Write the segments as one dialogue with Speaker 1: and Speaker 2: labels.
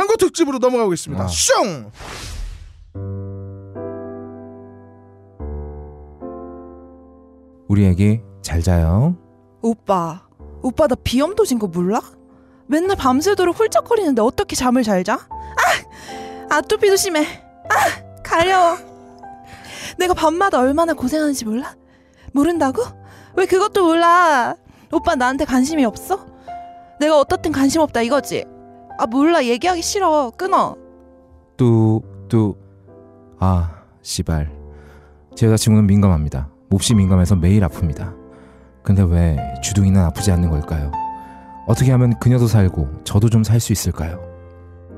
Speaker 1: 광고 특집으로 넘어가고있습니다 아. 슝!
Speaker 2: 우리 애기 잘 자요.
Speaker 3: 오빠, 오빠 나 비염 도진 거 몰라? 맨날 밤새도록 훌쩍거리는데 어떻게 잠을 잘 자? 아, 아토피도 심해. 아, 가려워. 내가 밤마다 얼마나 고생하는지 몰라? 모른다고? 왜 그것도 몰라? 오빠 나한테 관심이 없어? 내가 어떻든 관심 없다 이거지. 아 몰라 얘기하기 싫어 끊어
Speaker 2: 뚜뚜아 씨발 제 여자친구는 민감합니다 몹시 민감해서 매일 아픕니다 근데 왜 주둥이는 아프지 않는 걸까요 어떻게 하면 그녀도 살고 저도 좀 살 수 있을까요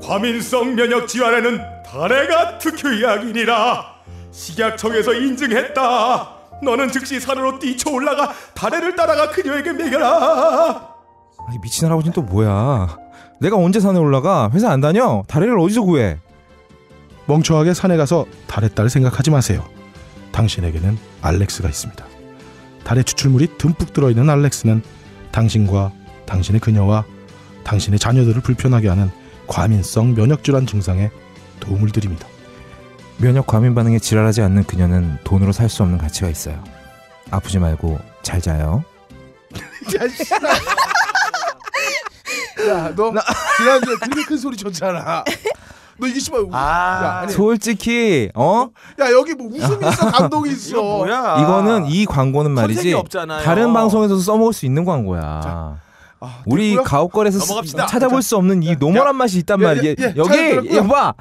Speaker 4: 과민성 면역 질환에는 다래가 특효약이니라 식약청에서 인증했다 너는 즉시 산으로 뛰쳐 올라가 다래를 따라가 그녀에게
Speaker 2: 매겨라. 아니, 미친 할아버지는 또 뭐야? 내가 언제 산에 올라가? 회사 안 다녀? 다리를 어디서 구해? 멍청하게 산에 가서 달에 딸 생각하지 마세요.
Speaker 1: 당신에게는 알렉스가 있습니다. 달의 추출물이 듬뿍 들어있는 알렉스는 당신과 당신의 그녀와 당신의 자녀들을 불편하게 하는 과민성
Speaker 2: 면역질환 증상에 도움을 드립니다. 면역 과민 반응에 지랄하지 않는 그녀는 돈으로 살 수 없는 가치가 있어요. 아프지 말고 잘 자요.
Speaker 1: 야, 너 지난주에 그렇게 큰 소리 쳤잖아. 너 이게 씨발 아, 야,
Speaker 2: 솔직히 어?
Speaker 1: 야 여기 뭐 웃음이 있어 감동이 있어 뭐야
Speaker 2: 이거는 이 광고는 말이지 다른 방송에서 써먹을 수 있는 광고야 자, 아, 우리 가옥걸에서 찾아볼 자, 수 없는 이 야, 노멀한 맛이 있단 말이야 여기 여봐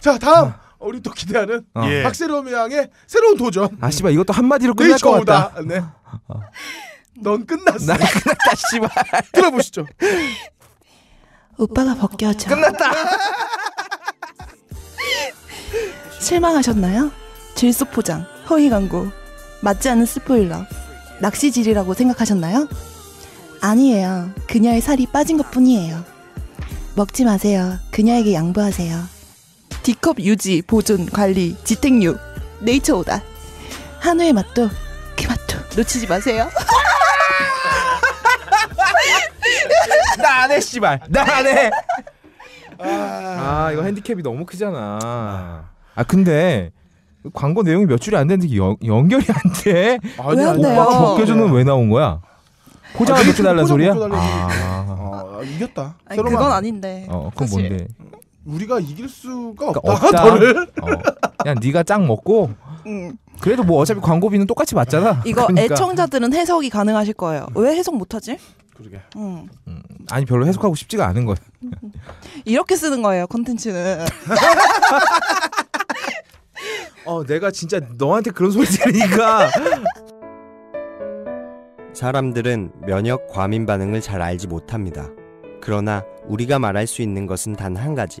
Speaker 1: 자 다음 어. 어, 우리 또 기대하는 어. 예. 박세롬 양의
Speaker 2: 새로운 도전 아 씨발 이것도 한마디로 네, 끝날 것 같다
Speaker 1: 네. 어. 넌 끝났어 난 끝났다 씨발 들어보시죠
Speaker 3: 오빠가 벗겨져. 끝났다. 실망하셨나요? 질소 포장, 허위 광고, 맞지 않은 스포일러, 낚시질이라고 생각하셨나요? 아니에요. 그녀의 살이 빠진 것 뿐이에요. 먹지 마세요. 그녀에게 양보하세요. D컵 유지, 보존, 관리, 지탱류, 네이처 오다. 한우의 맛도 그 맛도 놓치지 마세요. 나안 해, 씨발. 나안 해.
Speaker 2: 아. 아, 이거 핸디캡이 너무 크잖아. 아, 근데 광고 내용이 몇 줄이 안 되는데 연, 연결이 안 돼. 아니, 왜 오빠 조교주는 왜 나온 거야? 포장 이렇게 아, 달라 소리야? 아.
Speaker 1: 아, 이겼다. 아니, 그건 아닌데. 어, 그건 사실. 뭔데?
Speaker 3: 우리가 이길 수가 그러니까 없다. 너를.
Speaker 2: 어. 그냥 네가 짱 먹고 그래도 뭐 어차피 광고비는 똑같이 받잖아. 이거 그러니까. 애청자들은
Speaker 3: 해석이 가능하실 거예요. 왜 해석 못하지? 그러게. 음. 음.
Speaker 2: 아니 별로 해석하고 싶지가 않은 거야.
Speaker 3: 이렇게 쓰는 거예요 컨텐츠는.
Speaker 2: 어 내가 진짜 너한테 그런 소리 들으니까.
Speaker 4: 사람들은 면역 과민 반응을 잘 알지 못합니다. 그러나 우리가 말할 수 있는 것은 단 한 가지.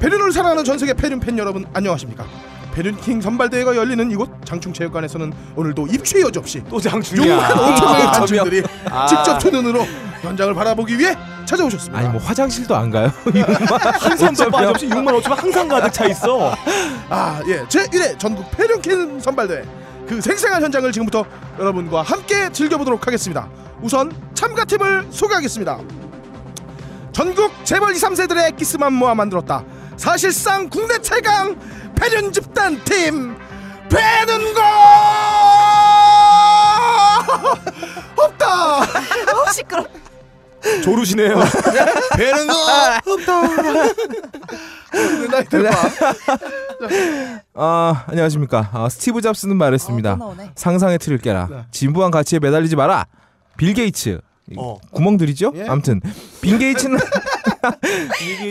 Speaker 1: 베른을 사랑하는 전 세계 베른 팬 여러분 안녕하십니까? 베른킹 선발대회가 열리는 이곳 장충체육관에서는 오늘도 입추의 여지 없이 또 장충이야. 6만 5천 명의 관중들이 아. 직접 두 눈으로 현장을 바라보기 위해 찾아오셨습니다. 아니 뭐
Speaker 2: 화장실도 안 가요?
Speaker 1: 한 사람도 빠짐없이 6만 5천 항상 가득 차 있어. 아 예, 제 1회 전국 베른킹 선발대회 그 생생한 현장을 지금부터 여러분과 함께 즐겨보도록 하겠습니다. 우선 참가팀을 소개하겠습니다. 전국 재벌 2, 3세들의 키스만 모아 만들었다. 사실상 국내 최강 패륜 집단 팀 패는 거 없다. 어, 시끄러.
Speaker 4: 조르시네요. 배는 거
Speaker 1: 없다.
Speaker 2: 나이 들봐. 아 안녕하십니까. 아, 스티브 잡스는 말했습니다. 어, 상상의 틀을 깨라. 네. 진부한 가치에 매달리지 마라. 빌 게이츠. 어. 구멍들이죠? 예? 아무튼 빌 게이츠는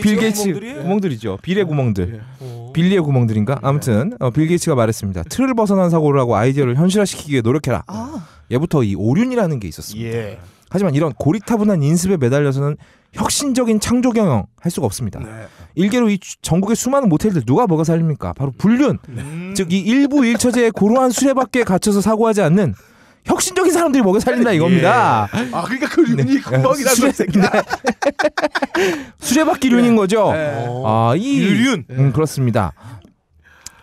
Speaker 2: 빌 게이츠 구멍들이죠. 빌의 아, 구멍들. 예. 빌리의 구멍들인가? 네. 아무튼 어, 빌 게이츠가 말했습니다. 틀을 벗어난 사고를 하고 아이디어를 현실화시키기 위해 노력해라. 아. 얘부터 이 오륜이라는 게 있었습니다. 예. 하지만 이런 고리타분한 인습에 매달려서는 혁신적인 창조 경영 할 수가 없습니다. 네. 일개로 이 전국의 수많은 모텔들 누가 먹어 살립니까? 바로 불륜. 음. 즉이 일부 일처제의 고루한 수레밖에 갇혀서 사고하지 않는 혁신적인 사람들이 먹여 살린다 예. 이겁니다. 예. 아 그러니까 그 네. 륜이 네. 구이라 수레, 새끼다. 네. 수레바퀴 륜인 네. 거죠. 아이 륜. 음, 그렇습니다.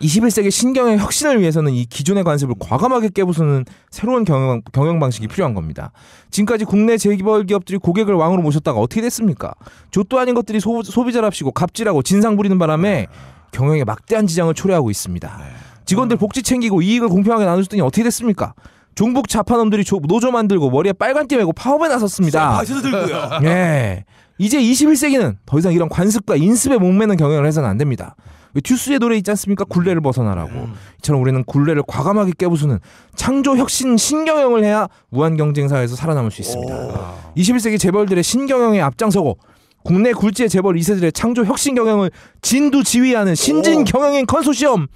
Speaker 2: 21세기 신경의 혁신을 위해서는 이 기존의 관습을 과감하게 깨부수는 새로운 경영, 경영 방식이 필요한 겁니다. 지금까지 국내 재벌 기업들이 고객을 왕으로 모셨다가 어떻게 됐습니까? 조또 아닌 것들이 소, 비자랍시고 갑질하고 진상 부리는 바람에 경영에 막대한 지장을 초래하고 있습니다. 직원들 복지 챙기고 이익을 공평하게 나눠줬더니 어떻게 됐습니까? 종북 좌파놈들이 노조 만들고 머리에 빨간띠 메고 파업에 나섰습니다. 들고요. 예. 이제 21세기는 더 이상 이런 관습과 인습에 목매는 경영을 해서는 안 됩니다. 듀스의 노래 있지 않습니까? 굴레를 벗어나라고. 음. 이처럼 우리는 굴레를 과감하게 깨부수는 창조 혁신 신경영을 해야 무한 경쟁 사회에서 살아남을 수 있습니다. 21세기 재벌들의 신경영에 앞장서고 국내 굴지의 재벌 2세들의 창조 혁신 경영을 진두 지휘하는 신진 경영인 컨소시엄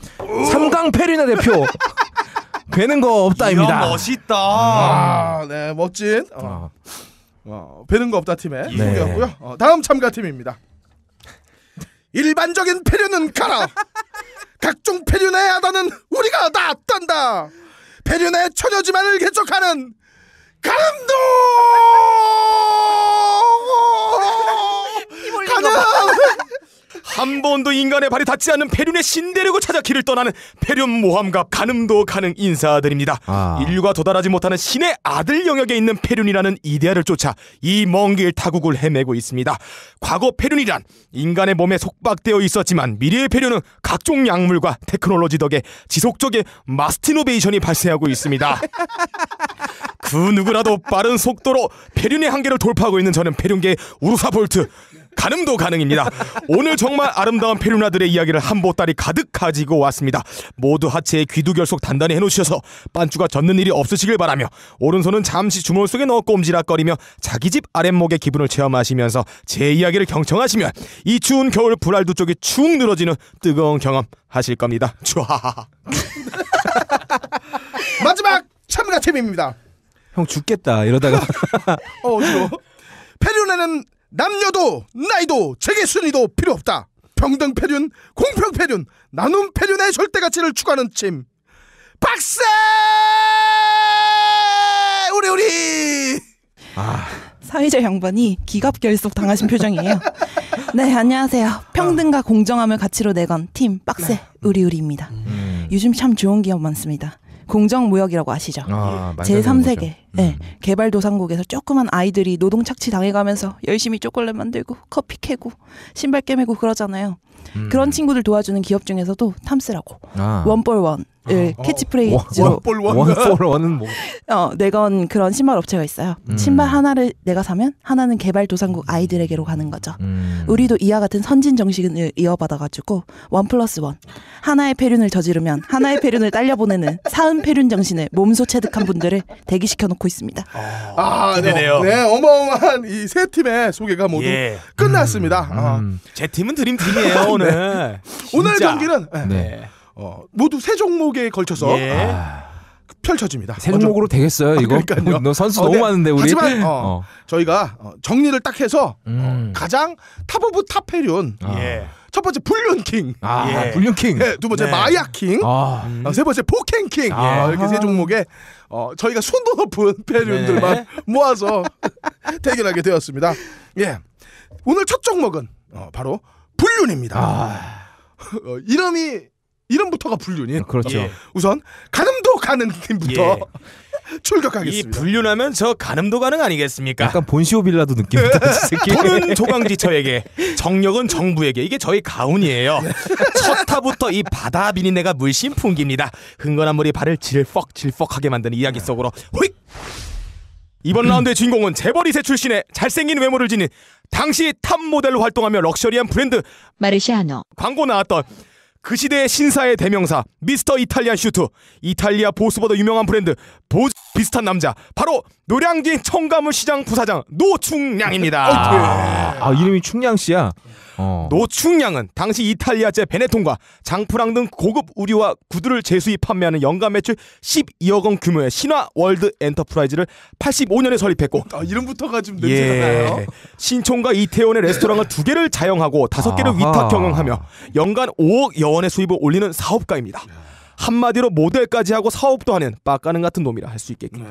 Speaker 2: 삼강 페리나 대표 되는 거 없다입니다. 멋있다. 아,
Speaker 1: 네, 멋진. 어. 아. 어, 되는 거 없다 팀의 예. 소개였고요. 어, 다음 참가 팀입니다. 일반적인 폐륜은 가라. 각종 폐륜의 아다는 우리가 다 딴다. 폐륜의 처녀지만을 개척하는 가름도.
Speaker 4: 가는 한 번도 인간의 발이 닿지 않는 폐륜의 신대륙을 찾아 길을 떠나는 폐륜모함과 가늠도 가능 인사들입니다 아. 인류가 도달하지 못하는 신의 아들 영역에 있는 폐륜이라는 이데아를 쫓아 이 먼 길 타국을 헤매고 있습니다. 과거 폐륜이란 인간의 몸에 속박되어 있었지만 미래의 폐륜은 각종 약물과 테크놀로지 덕에 지속적인 마스티노베이션이 발생하고 있습니다. 그 누구라도 빠른 속도로 폐륜의 한계를 돌파하고 있는 저는 폐륜계 우루사 볼트 가늠도 가능입니다. 오늘 정말 아름다운 페루나들의 이야기를 한 보따리 가득 가지고 왔습니다. 모두 하체에 귀두결속 단단히 해놓으셔서 빤쭈가 젖는 일이 없으시길 바라며 오른손은 잠시 주머니 속에 넣어 꼼지락거리며 자기 집 아랫목의 기분을 체험하시면서 제 이야기를 경청하시면 이 추운 겨울 불알두 쪽이 축 늘어지는 뜨거운 경험 하실 겁니다. 좋아. 하하
Speaker 1: 마지막 참가 템입니다.
Speaker 2: 형 죽겠다 이러다가
Speaker 1: 어, 페루나는 남녀도 나이도 세계 순위도 필요 없다. 평등 패륜, 공평 패륜, 나눔 패륜의 절대 가치를 추구하는
Speaker 3: 팀. 박세! 우리 우리! 아. 사회자 양반이 기갑 결속 당하신 표정이에요. 네, 안녕하세요. 평등과 공정함을 가치로 내건 팀 박세 네. 우리 우리입니다. 음. 요즘 참 좋은 기업 많습니다. 공정무역이라고 아시죠? 아, 예. 제3세계 예. 음. 네, 개발도상국에서 조그만 아이들이 노동 착취 당해가면서 열심히 초콜릿 만들고 커피 캐고 신발 깨매고 그러잖아요. 음. 그런 친구들 도와주는 기업 중에서도 탐스라고 아. 원볼원 예, 어, 캐치프레이즈로 원폴원은 뭐? 어, 내건 그런 신발 업체가 있어요. 음. 신발 하나를 내가 사면 하나는 개발도상국 아이들에게로 가는 거죠. 음. 우리도 이와 같은 선진 정신을 이어받아가지고 원 플러스 원 하나의 폐륜을 저지르면 하나의 폐륜을 딸려보내는 사은 폐륜 정신을 몸소 체득한 분들을 대기시켜 놓고 있습니다. 어,
Speaker 1: 아, 기네요 아, 네, 네, 어마어마한 이 세 팀의 소개가 모두 예. 끝났습니다. 음, 아.
Speaker 2: 음.
Speaker 4: 제 팀은 드림 팀이에요
Speaker 1: 오늘. 네. 오늘 경기는 네. 네. 어, 모두 세 종목에 걸쳐서 예. 아, 펼쳐집니다. 세 종목으로 되겠어요 이거? 아, 그러니까요. 뭐, 너 선수 어, 너무 네. 많은데 우리. 하지만 어, 어. 저희가 어, 정리를 딱 해서 어, 음. 어, 가장 탑 오브 탑페륜 아. 예. 첫 번째 불륜킹, 아, 예. 불륜킹. 네, 두 번째 네. 마약킹, 아. 어, 세 번째 포켄킹 아. 예, 이렇게 세 종목에 어, 저희가 순도 높은 페륜들만 네. 모아서 대결하게 되었습니다. 예, 오늘 첫 종목은 어, 바로 불륜입니다. 아. 어, 이름이 이름부터가 불륜인. 아, 그렇죠. 예.
Speaker 4: 우선 가늠도 가는 팀부터 예. 출격하겠습니다. 이 불륜하면 저 가늠도 가능 아니겠습니까? 약간
Speaker 2: 본시오 빌라도 느낌이다. 돈은 조강지처에게,
Speaker 4: 정력은 정부에게. 이게 저희 가훈이에요. 첫 타부터 이 바다 비린내가 물씬 풍깁니다. 흥건한 물이 발을 질퍽 질퍽하게 만드는 이야기 속으로 호 이번 라운드의 주인공은 재벌이세 출신의 잘생긴 외모를 지닌 당시 탑 모델로 활동하며 럭셔리한 브랜드
Speaker 2: 마르시아노
Speaker 4: 광고 나왔던 그 시대의 신사의 대명사 미스터 이탈리안 슈트 이탈리아 보스보다 유명한 브랜드 보 비슷한 남자 바로 노량진 청가물 시장 부사장 노충량입니다. 아,
Speaker 2: 아 이름이 충량 씨야.
Speaker 4: 어. 노충량은 당시 이탈리아제 베네통과 장프랑 등 고급 우류와 구두를 재수입 판매하는 연간 매출 12억 원 규모의 신화 월드 엔터프라이즈를 85년에 설립했고 아, 이름부터가 좀 냄새가 예. 나요. 신촌과 이태원의 레스토랑을 두 개를 자영하고 다섯 개를 위탁 경영하며 연간 5억 여원의 수입을 올리는 사업가입니다. 한마디로 모델까지 하고 사업도 하는 빡가는 같은 놈이라 할 수 있겠, 네.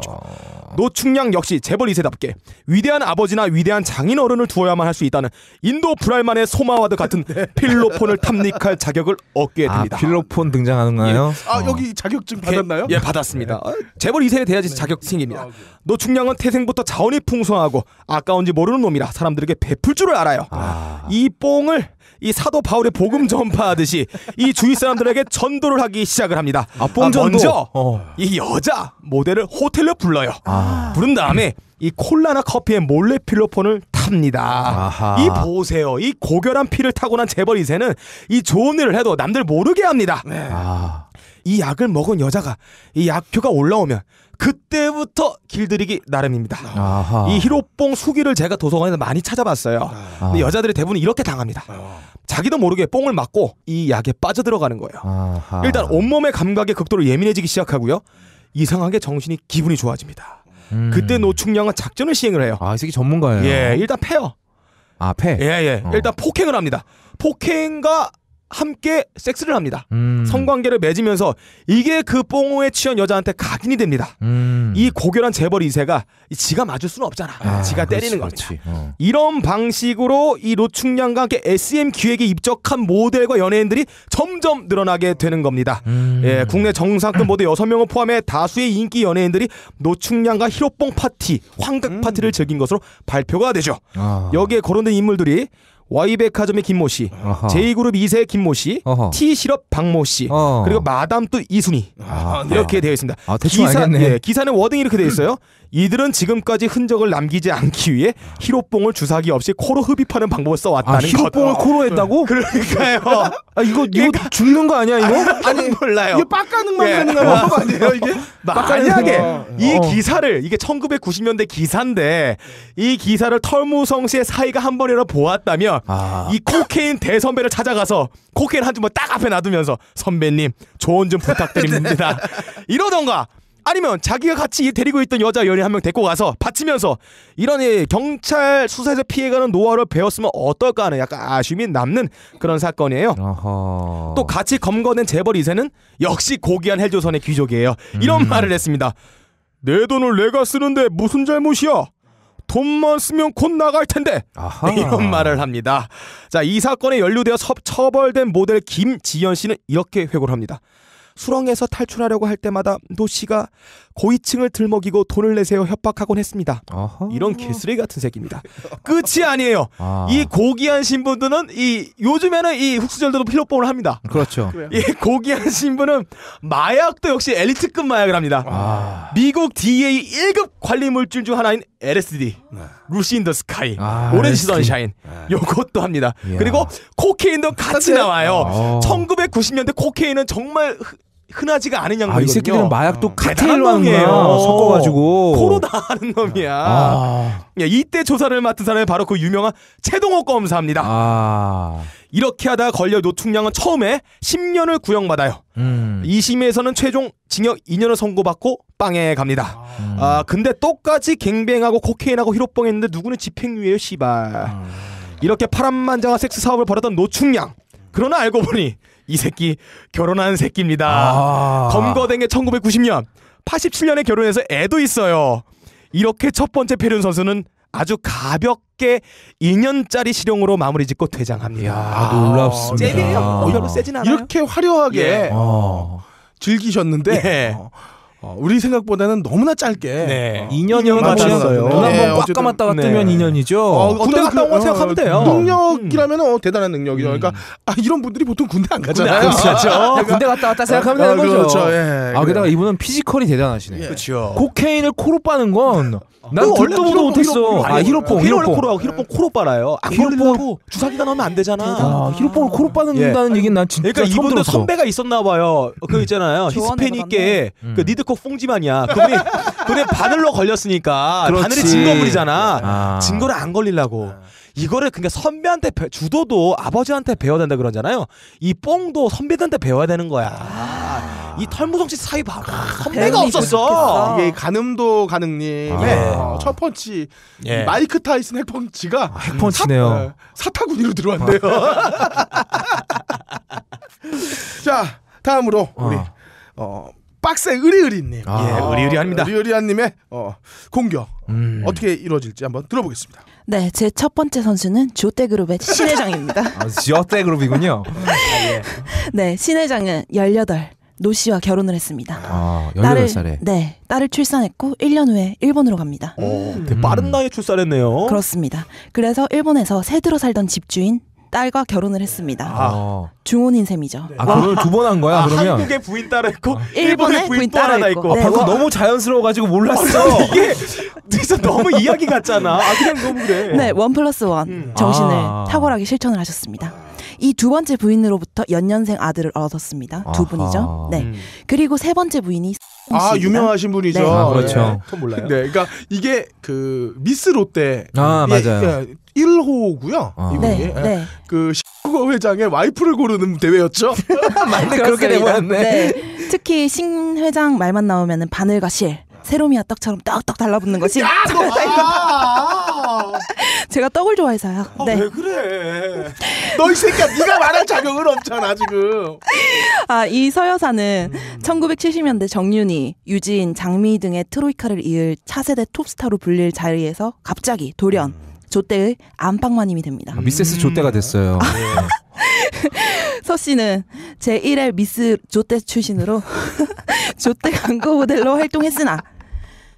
Speaker 4: 죠 아... 노충량 역시 재벌 2세답게 위대한 아버지나 위대한 장인어른을 두어야만 할 수 있다는 인도 브랄만의 소마와드 같은 네. 필로폰을 탐닉할 자격을 얻게
Speaker 2: 아, 됩니다. 아, 필로폰 등장하는가요?
Speaker 4: 예. 아 어. 여기 자격증 받았나요? 예 받았습니다. 네. 어, 재벌 2세에 대야지 네. 자격 증입니다 아, 노충량은 태생부터 자원이 풍성하고 아까운지 모르는 놈이라 사람들에게 베풀 줄을 알아요. 아... 이 뽕을 이 사도 바울의 복음 전파하듯이 이 주위 사람들에게 전도를 하기 하기 시작을 합니다. 아, 뽕전도. 아, 먼저 어. 이 여자 모델을 호텔로 불러요. 아. 부른 다음에 이 콜라나 커피에 몰래 필로폰을 탑니다. 아하. 이 보세요. 이 고결한 피를 타고난 재벌 이세는이 좋은 일을 해도 남들 모르게 합니다. 네. 아. 이 약을 먹은 여자가 이 약효가 올라오면 그때부터 길들이기 나름입니다.
Speaker 2: 아하. 이
Speaker 4: 히로뽕 수기를 제가 도서관에서 많이 찾아봤어요. 아. 근데 여자들이 대부분 이렇게 당합니다. 아. 자기도 모르게 뽕을 맞고 이 약에 빠져들어가는 거예요. 아하. 일단 온몸의 감각에 극도로 예민해지기 시작하고요. 이상하게 정신이 기분이 좋아집니다. 음. 그때 노충량은 작전을 시행을 해요. 아, 이 새끼 전문가예요. 예, 일단 패요. 아, 패? 예, 예. 어. 일단 폭행을 합니다. 폭행과 함께 섹스를 합니다. 음. 성관계를 맺으면서 이게 그 뽕호에 취한 여자한테 각인이 됩니다. 음. 이 고결한 재벌 이세가 지가 맞을 수는 없잖아. 아, 지가 때리는 거니 어. 이런 방식으로 이노충량과 함께 SM 기획에 입적한 모델과 연예인들이 점점 늘어나게 되는 겁니다. 음. 예, 국내 정상급 모두 6명을 포함해 다수의 인기 연예인들이 노충량과 히로뽕 파티, 황각 파티를 음. 즐긴 것으로 발표가 되죠. 아. 여기에 거론된 인물들이 와이백화점의 김모 씨, 제하그룹 2세 김모 씨, 아하. T실업 박모 씨, 아하. 어. 그리고 마담 또 이순희 아, 이렇게 네. 되어 있습니다. 아, 기사, 예, 기사는 워딩이 이렇게 되어 있어요. 이들은 지금까지 흔적을 남기지 않기 위해 히로뽕을 주사기 없이 코로 흡입하는 방법을 써왔다는 아, 히로뽕을 것. 코로 했다고? 그러니까요. 아, 이거 이거 그러니까... 죽는 거 아니야 이거? 아니 몰라요. 이게
Speaker 1: 빡가능만 예. 가능한 방
Speaker 4: 아니에요 이게? 만약에 어. 이 기사를 이게 1990년대 기사인데 이 기사를 털무성 씨의 사이가 한번이라 보았다면 아. 이 코케인 대선배를 찾아가서 코케인 한 주만 딱 앞에 놔두면서 선배님 조언 좀 부탁드립니다. 이러던가 아니면 자기가 같이 데리고 있던 여자 연인 한 명 데리고 가서 받치면서 이런 경찰 수사에서 피해가는 노하우를 배웠으면 어떨까 하는 약간 아쉬움이 남는 그런 사건이에요. 어허... 또 같이 검거된 재벌 이세는 역시 고귀한 헬조선의 귀족이에요. 이런 음... 말을 했습니다. 내 돈을 내가 쓰는데 무슨 잘못이야? 돈만 쓰면 곧 나갈 텐데 아하. 네, 이런 말을 합니다. 자이 사건에 연루되어 처벌된 모델 김지연 씨는 이렇게 회고를 합니다. 수렁에서 탈출하려고 할 때마다 노 씨가 고위층을 들먹이고 돈을 내세요 협박하곤 했습니다. 아하. 이런 개쓰레기 같은 새끼입니다. 끝이 아니에요. 아. 이 고귀한 신분들은 이 요즘에는 이흑수절도 필로뽕을 합니다. 그렇죠. 이 고귀한 신분은 마약도 역시 엘리트급 마약을 합니다. 아. 미국 DEA 1급 관리 물질 중 하나인 LSD, 네. 루시인 더 스카이, 아, 오렌지 선샤인 네. 요것도 합니다. 이야. 그리고 코케인도 같이 나와요. 어. 1990년대 코케인은 정말 흔하지가 않은 양이거든요. 아, 이 새끼들은 마약도 어. 테일로 하는구나. 섞어가지고 코로 다 하는 놈이야. 아. 예, 이때 조사를 맡은 사람이 바로 그 유명한 최동호 검사입니다. 아. 이렇게 하다 걸려 노퉁량은 처음에 10년을 구형받아요. 음. 2심에서는 최종 징역 2년을 선고받고 빵에 갑니다. 음. 아, 근데 똑같이 갱뱅하고 코케인하고 히로뽕했는데 누구는 집행유예요, 씨발. 음. 이렇게 파란만장한 섹스 사업을 벌였던 노충량. 그러나 알고 보니 이 새끼 결혼한 새끼입니다. 아~ 검거된 게 1990년, 87년에 결혼해서 애도 있어요. 이렇게 첫 번째 패륜 선수는 아주 가볍게 2년짜리 실용으로 마무리 짓고 퇴장합니다.
Speaker 2: 아, 놀랍습니다. 재미요. 의로 세진
Speaker 4: 않아요. 이렇게 화려하게
Speaker 2: 예. 어.
Speaker 1: 즐기셨는데 예. 어. 어, 우리 생각보다는 너무나 짧게 네. 어, 2년여만 받어요 눈한번 꽉 감았다가 뜨면 2년이죠. 어, 군대 갔다 온거 그, 어, 생각하면 돼요. 음. 능력이라면 어, 대단한 능력이죠. 음. 그러니까 아, 이런 분들이 보통 군대 안 가잖아요. 군대, 그렇죠. 그러니까 군대 갔다 왔다 생각하면 아, 되는 거죠. 그렇죠. 예, 아, 게다가 이분은 피지컬이
Speaker 2: 대단하시네. 예. 그렇죠. 코케인을 코로 빠는 건난 어. 어, 듣도 보도 못했어. 아, 히로뽕. 히로뽕 코로 히로뽕 코로 빨아요. 안걸리 아, 주사기가
Speaker 4: 넣으면 안 되잖아. 아, 히로뽕을 코로 빠는다는 예. 얘기는 난 진짜 그러니까 이분도 선배가 있었나 봐요. 그 있잖아요. 히스패닉계 그 음. 니드 대 뽕지만이야. 그분이 돈에 바늘로 걸렸으니까 그렇지. 바늘이 증거물이잖아. 아. 증거를 안 걸리려고. 아. 이거를 그러니까 선배한테 배, 주도도 아버지한테 배워야 된다 그러잖아요. 이 뽕도 선배들한테 배워야 되는 거야. 아. 이 털무성 씨 사이 봐. 선배가 없었어. 이게 가늠도 가능님
Speaker 1: 아. 첫 펀치 예. 마이크 타이슨 핵펀치가 아, 핵펀치네요. 사, 예, 타구니로 들어왔네요. 자 다음으로 우리 어. 어
Speaker 3: 빡세 의리의리님. 아, 예, 의리의리합니다.
Speaker 1: 의리의리한님의 어, 공격 음. 어떻게 이루어질지 한번 들어보겠습니다.
Speaker 3: 네, 제 첫 번째 선수는 조대그룹의 신회장입니다.
Speaker 2: 아, 조대그룹이군요.
Speaker 3: 네, 신회장은 18. 노 씨와 결혼을 했습니다.
Speaker 2: 아, 18살에.
Speaker 3: 네, 딸을 출산했고 1년 후에 일본으로 갑니다.
Speaker 4: 오, 음. 빠른 나이에 출산했네요.
Speaker 3: 그렇습니다. 그래서 일본에서 새들어 살던 집주인 딸과 결혼을 했습니다. 아. 중혼인 셈이죠. 네. 아, 결혼 두번 한 거야, 아, 그러면? 한국에 부인 따라 있고, 일본에 부인 따라 있고. 있고. 아, 방금 네. 너무
Speaker 2: 자연스러워가지고 몰랐어. 이게,
Speaker 4: 그래서 너무 이야기 같잖아. 아, 그냥
Speaker 3: 너무 그래. 네, 원 플러스 원 음. 정신을 아. 탁월하게 실천을 하셨습니다. 이두 번째 부인으로부터 연년생 아들을 얻었습니다. 두 아하. 분이죠. 네. 음. 그리고 세 번째 부인이 아씨니다 유명하신 분이죠. 네. 아, 그렇죠.
Speaker 1: 네. 몰라요. 네, 그러니까 이게 그 미스 롯데 아 예, 맞아요. 예,
Speaker 3: 1호고요. 아. 네, 예. 네.
Speaker 1: 그신국호 회장의 와이프를 고르는 대회였죠. 맞네, 그렇게 되버네 네.
Speaker 3: 특히 신 회장 말만 나오면은 바늘과 실. 세로미아 떡처럼 떡떡 달라붙는 것이. 야, 너, 아! 제가 떡을 좋아해서요. 아, 네. 왜
Speaker 4: 그래?
Speaker 3: 너 이 새끼야, 네가 말할 자격은 없잖아 지금. 아, 이 서여사는 음. 1970년대 정윤이, 유진, 장미 등의 트로이카를 이을 차세대 톱스타로 불릴 자리에서 갑자기 돌연 조대의 안방마님이 됩니다. 아,
Speaker 2: 미세스 조대가 됐어요. 음. 아,
Speaker 3: 예. 서 씨는 제1의 미스 조대 출신으로 조대 광고 모델로 활동했으나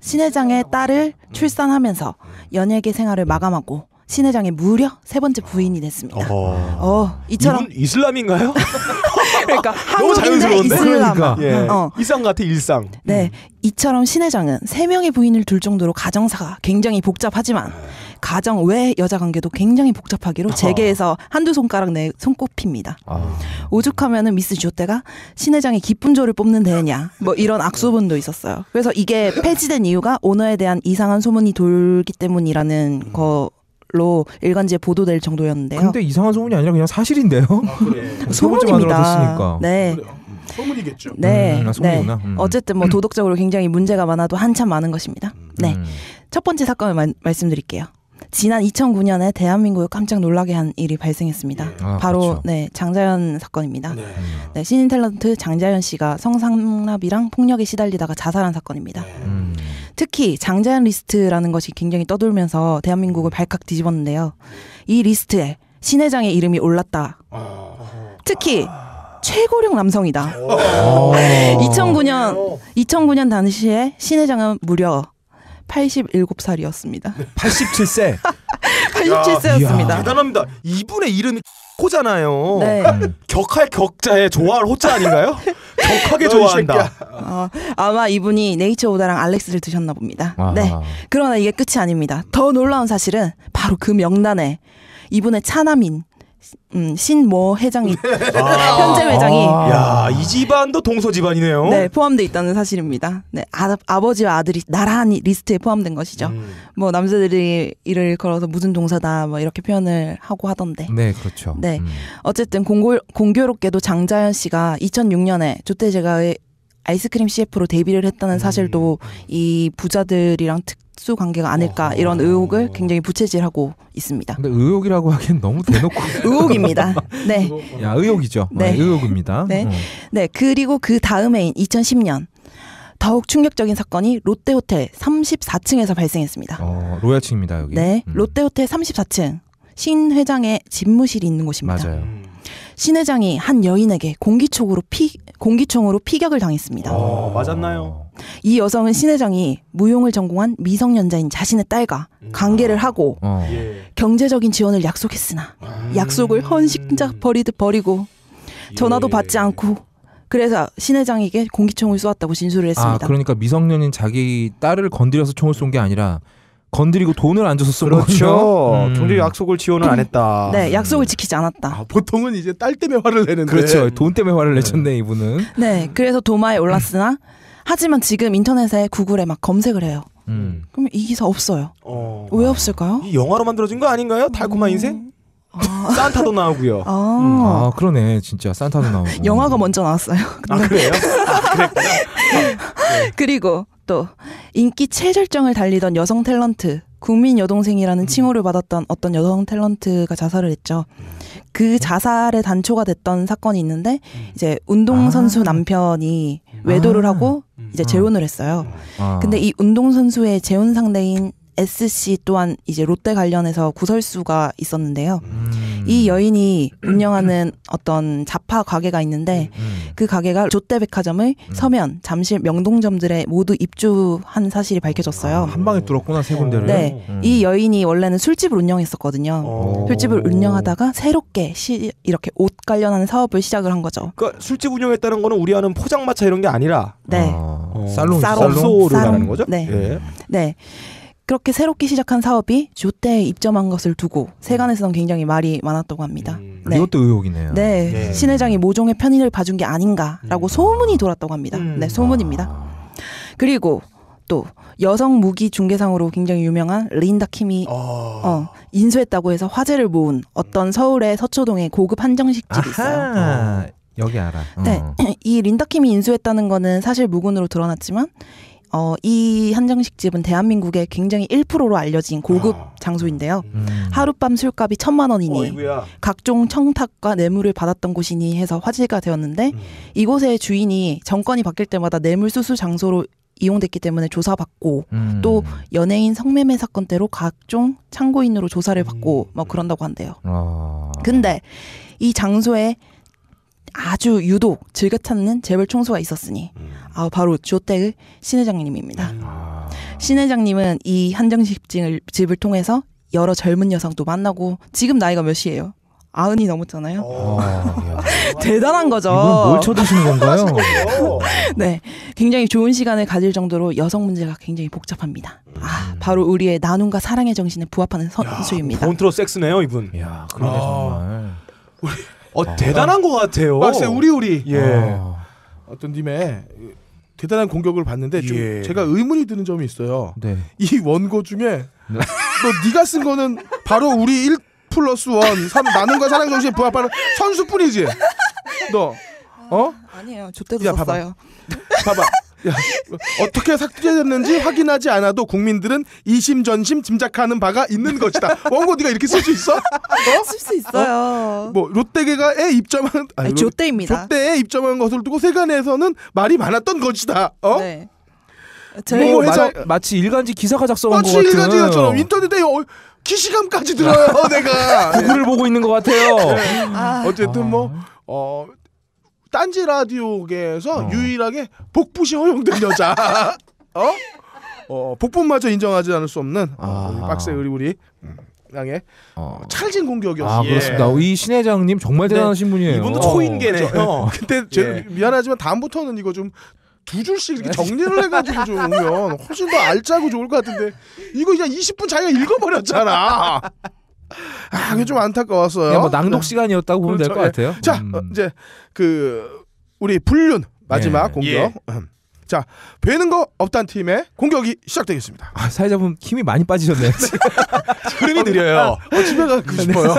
Speaker 3: 신회장의 딸을 출산하면서 연예계 생활을 마감하고 신회장의 무려 세 번째 아. 부인이 됐습니다. 어, 어 이처럼
Speaker 4: 이슬람인가요? 그러니까 한국인데 이슬람. 그러니까. 예. 어. 일상 같아 일상.
Speaker 3: 네, 음. 이처럼 신회장은 세 명의 부인을 둘 정도로 가정사가 굉장히 복잡하지만 가정 외 여자 관계도 굉장히 복잡하기로 재계에서 한두 손가락 내 손꼽힙니다. 아. 오죽하면은 미스 조호때가 신회장의 기쁜조를 뽑는 대냐뭐 이런 음. 악수분도 있었어요. 그래서 이게 폐지된 이유가 오너에 대한 이상한 소문이 돌기 때문이라는 음. 거. 걸로 일간지에 보도될 정도였는데요. 근데 이상한
Speaker 2: 소문이 아니라 그냥 사실인데요. 아,
Speaker 3: 그래. 소문입니다. 네. 그래요. 음, 소문이겠죠. 네. 음, 네. 음. 어쨌든 뭐 음. 도덕적으로 굉장히 문제가 많아도 한참 많은 것입니다. 음. 네. 음. 첫 번째 사건을 마, 말씀드릴게요. 지난 2009년에 대한민국을 깜짝 놀라게 한 일이 발생했습니다. 네. 아, 바로 그렇죠. 네 장자연 사건입니다. 네. 네. 신인 탤런트 장자연 씨가 성상납이랑 폭력에 시달리다가 자살한 사건입니다. 네. 음. 특히 장자연 리스트라는 것이 굉장히 떠돌면서 대한민국을 음. 발칵 뒤집었는데요. 이 리스트에 신회장의 이름이 올랐다. 아. 특히 아. 최고령 남성이다. 2009년 2009년 당시에 신회장은 무려 87살이었습니다.
Speaker 4: 87세. 87세였습니다. 대단합니다. 이분의 이름이 호잖아요. 네. 격할 격자에 좋아할 호자 아닌가요?
Speaker 3: 격하게 좋아한다. 어, 아마 이분이 네이처 오다랑 알렉스를 드셨나 봅니다. 아하. 네. 그러나 이게 끝이 아닙니다. 더 놀라운 사실은 바로 그 명단에 이분의 차남인 음, 신모 회장이 아. 현재 회장이 아. 야, 이 집안도 동서 집안이네요. 네, 포함돼 있다는 사실입니다. 네, 아, 아버지와 아들이 나란히 리스트에 포함된 것이죠. 음. 뭐 남자들이 이를 걸어서 무슨 동사다뭐 이렇게 표현을 하고 하던데. 네,
Speaker 5: 그렇죠. 네. 음.
Speaker 3: 어쨌든 공고, 공교롭게도 장자연 씨가 2006년에 조태재가의 아이스크림 CF로 데뷔를 했다는 사실도 음. 이 부자들이랑 특, 수 관계가 아닐까 어 이런 의혹을 굉장히 부채질하고 있습니다. 근데 의혹이라고 하기엔 너무 대놓고 의혹입니다. 네.
Speaker 2: 야, 의혹이죠. 네. 네. 의혹입니다. 네. 어.
Speaker 3: 네. 그리고 그 다음해인 2010년 더욱 충격적인 사건이 롯데호텔 34층에서 발생했습니다.
Speaker 2: 어, 로야층입니다, 여기.
Speaker 3: 네. 음. 롯데호텔 34층 신 회장의 집무실이 있는 곳입니다. 맞아요. 신 회장이 한 여인에게 공기총으로 피 공기총으로 피격을 당했습니다. 오,
Speaker 4: 어, 맞았나요?
Speaker 3: 이 여성은 신 회장이 무용을 전공한 미성년자인 자신의 딸과 음. 관계를 하고
Speaker 4: 어. 예.
Speaker 3: 경제적인 지원을 약속했으나 아. 약속을 헌신자 버리듯 버리고 예. 전화도 받지 않고 그래서 신 회장에게 공기총을 쏘았다고 진술을 아, 했습니다. 아, 그러니까
Speaker 2: 미성년인 자기 딸을 건드려서 총을 쏜 게 아니라 건드리고 돈을 안 줘서 쏜 그렇죠. 음. 경제 약속을 지원을 안 했다. 네,
Speaker 3: 약속을 지키지 않았다. 아, 보통은 이제 딸 때문에 화를 내는데. 그렇죠.
Speaker 2: 돈 때문에 화를 내셨네 네. 이분은.
Speaker 3: 네, 그래서 도마에 올랐으나 하지만 지금 인터넷에 구글에 막 검색을 해요. 음. 그럼 이 기사 없어요. 어. 왜 없을까요?
Speaker 4: 이 영화로 만들어진 거 아닌가요? 달콤한 음. 인생?
Speaker 2: 아. 산타도 나오고요. 아. 음. 아. 그러네 진짜 산타도 나오고. 영화가
Speaker 3: 먼저 나왔어요. 아
Speaker 2: 그래요? 아,
Speaker 3: 네. 그리고 또 인기 최절정을 달리던 여성 탤런트 국민 여동생이라는 칭호를 받았던 어떤 여성 탤런트가 자살을 했죠. 그 자살의 단초가 됐던 사건이 있는데 음. 이제 운동 선수 아. 남편이 외도를 아. 하고 이제 음. 재혼을 했어요. 아. 근데 이 운동선수의 재혼 상대인 SC 또한 이제 롯데 관련해서 구설수가 있었는데요. 음. 이 여인이 운영하는 어떤 자파 가게가 있는데 음. 음. 그 가게가 롯데백화점을 음. 서면, 잠실, 명동점들에 모두 입주한 사실이 밝혀졌어요. 아, 한 방에 뚫었구나 세 군데를. 네, 음. 이 여인이 원래는 술집을 운영했었거든요. 오. 어. 술집을 운영하다가 새롭게 시, 이렇게 옷 관련하는 사업을 시작을 한 거죠.
Speaker 4: 그러니까 술집 운영했다는 거는 우리 아는 포장마차 이런 게 아니라 네. 아. 어. 살롱, 살롱, 살롱, 살롱, 살롱, 거죠? 네. 예.
Speaker 3: 네. 그렇게 새롭게 시작한 사업이 조때 입점한 것을 두고 세간에서는 굉장히 말이 많았다고 합니다. 음. 네.
Speaker 2: 이것도 의혹이네요. 네. 네. 신
Speaker 3: 회장이 모종의 편의를 봐준 게 아닌가라고 음. 소문이 돌았다고 합니다. 음. 네, 소문입니다. 아. 그리고 또 여성 무기 중개상으로 굉장히 유명한 린다 킴이 어. 어, 인수했다고 해서 화제를 모은 어떤 서울의 서초동의 고급 한정식집이 있어요.
Speaker 2: 여기 알아. 네. 어.
Speaker 3: 이 린다 킴이 인수했다는 거는 사실 무근으로 드러났지만 어, 이 한정식 집은 대한민국의 굉장히 1%로 알려진 고급 아. 장소인데요. 음. 음. 하룻밤 술값이 천만 원이니 어이구야. 각종 청탁과 뇌물을 받았던 곳이니 해서 화제가 되었는데 음. 이곳의 주인이 정권이 바뀔 때마다 뇌물 수수 장소로 이용됐기 때문에 조사받고 음. 또 연예인 성매매 사건 때로 각종 창고인으로 조사를 받고 막 뭐 그런다고 한대요.
Speaker 5: 아.
Speaker 3: 근데 이 장소에 아주 유독 즐겨 찾는 재벌 총수가 있었으니 음. 아 바로 주호택의 신회장님입니다. 음. 아. 신회장님은 이 한정식 집을, 통해서 여러 젊은 여성도 만나고 지금 나이가 몇이에요? 아흔이 넘었잖아요. 어. 대단한 거죠. 뭘 쳐드시는 건가요? 네, 굉장히 좋은 시간을 가질 정도로 여성 문제가 굉장히 복잡합니다. 아, 음. 바로 우리의 나눔과 사랑의 정신에 부합하는 선수입니다.
Speaker 4: 본트로 섹스네요, 이분. 야, 그러네 아. 정말. 어, 아. 대단한 것 같아요. 막세 우리우리. 예. 아. 어떤 님의
Speaker 1: 대단한 공격을 받는데 좀 예. 제가 의문이 드는 점이 있어요. 네. 이 원고 중에 너 네. 뭐 네가 쓴 거는 바로 우리 1 플러스 1, 나눔과 사랑 정신 부합하는 선수뿐이지. 너 어? 아니에요. 좆대도 야, 썼어요. 봐봐. 봐봐. 어떻게 삭제됐는지 확인하지 않아도 국민들은 이심전심 짐작하는 바가 있는 것이다. 원고 네가 이렇게 쓸 수 있어? 어? 쓸수 있어요. 어? 뭐 롯데계가에 입점한 아니, 롯데입니다. 롯데에 입점한 것을 두고 세간에서는 말이
Speaker 2: 많았던 것이다. 어? 네. 뭐, 뭐 회사 마치 일간지 기사가 작성한 것 같은. 마치 일간지처럼 인터넷에 어, 기시감까지 들어요 내가. 구글을 보고 있는 것 같아요. 네. 아. 어쨌든
Speaker 1: 뭐 어, 딴지 라디오계에서 어. 유일하게 복붙이 허용된 여자. 어? 어, 복분마저 인정하지 않을 수
Speaker 2: 없는 어, 아. 어, 빡세 우리 우리 음, 양의 어.
Speaker 1: 찰진 공격이었어요. 아, 그렇습니다. 예. 이
Speaker 2: 신회장님 정말 네. 대단하신 분이에요. 이분도 초인계네요. 어. 어. 그렇죠. 근데
Speaker 1: 예. 미안하지만 다음부터는 이거 좀 두 줄씩 이렇게 네. 정리를 해가지고 좀 오면 훨씬 더 알짜고 좋을 것 같은데 이거 그냥 20분 자기가 읽어버렸잖아. 아, 그게 좀 안타까웠어요. 뭐 낭독 네. 시간이었다고 보면 그렇죠. 될것 예. 같아요. 자, 음. 이제 그 우리 불륜 마지막 예. 공격. 예. 음. 자, 배는 거 없단 팀의 공격이 시작되겠습니다. 아, 사회자분 힘이
Speaker 2: 많이 빠지셨네요. 네. 흐름이 느려요. 아, 어, 집에 가고 네. 싶어요.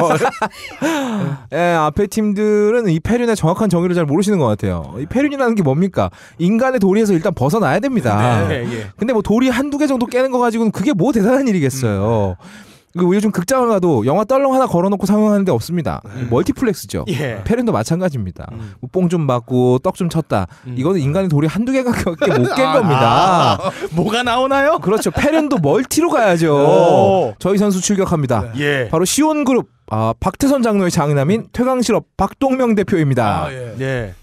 Speaker 2: 예, 앞에 팀들은 이 페륜의 정확한 정의를 잘 모르시는 것 같아요. 이 페륜이라는 게 뭡니까? 인간의 도리에서 일단 벗어나야 됩니다. 네, 예. 예. 근데 뭐 도리 한두 개 정도 깨는 거 가지고는 그게 뭐 대단한 일이겠어요. 음. 그 요즘 극장을 가도 영화 떨렁 하나 걸어놓고 상영하는 데 없습니다. 음. 멀티플렉스죠. 예. 페른도 마찬가지입니다. 음. 뭐 뽕좀 맞고 떡 좀 쳤다. 음. 이거는 인간의 돌이 한두 개밖에 가못깬 아, 겁니다. 아, 뭐가 나오나요? 그렇죠. 페른도 멀티로 가야죠. 오. 저희 선수 출격합니다. 네. 예. 바로 시온 그룹 아, 박태선 장로의 장남인 퇴강실업 박동명 대표입니다. 아, 예. 예.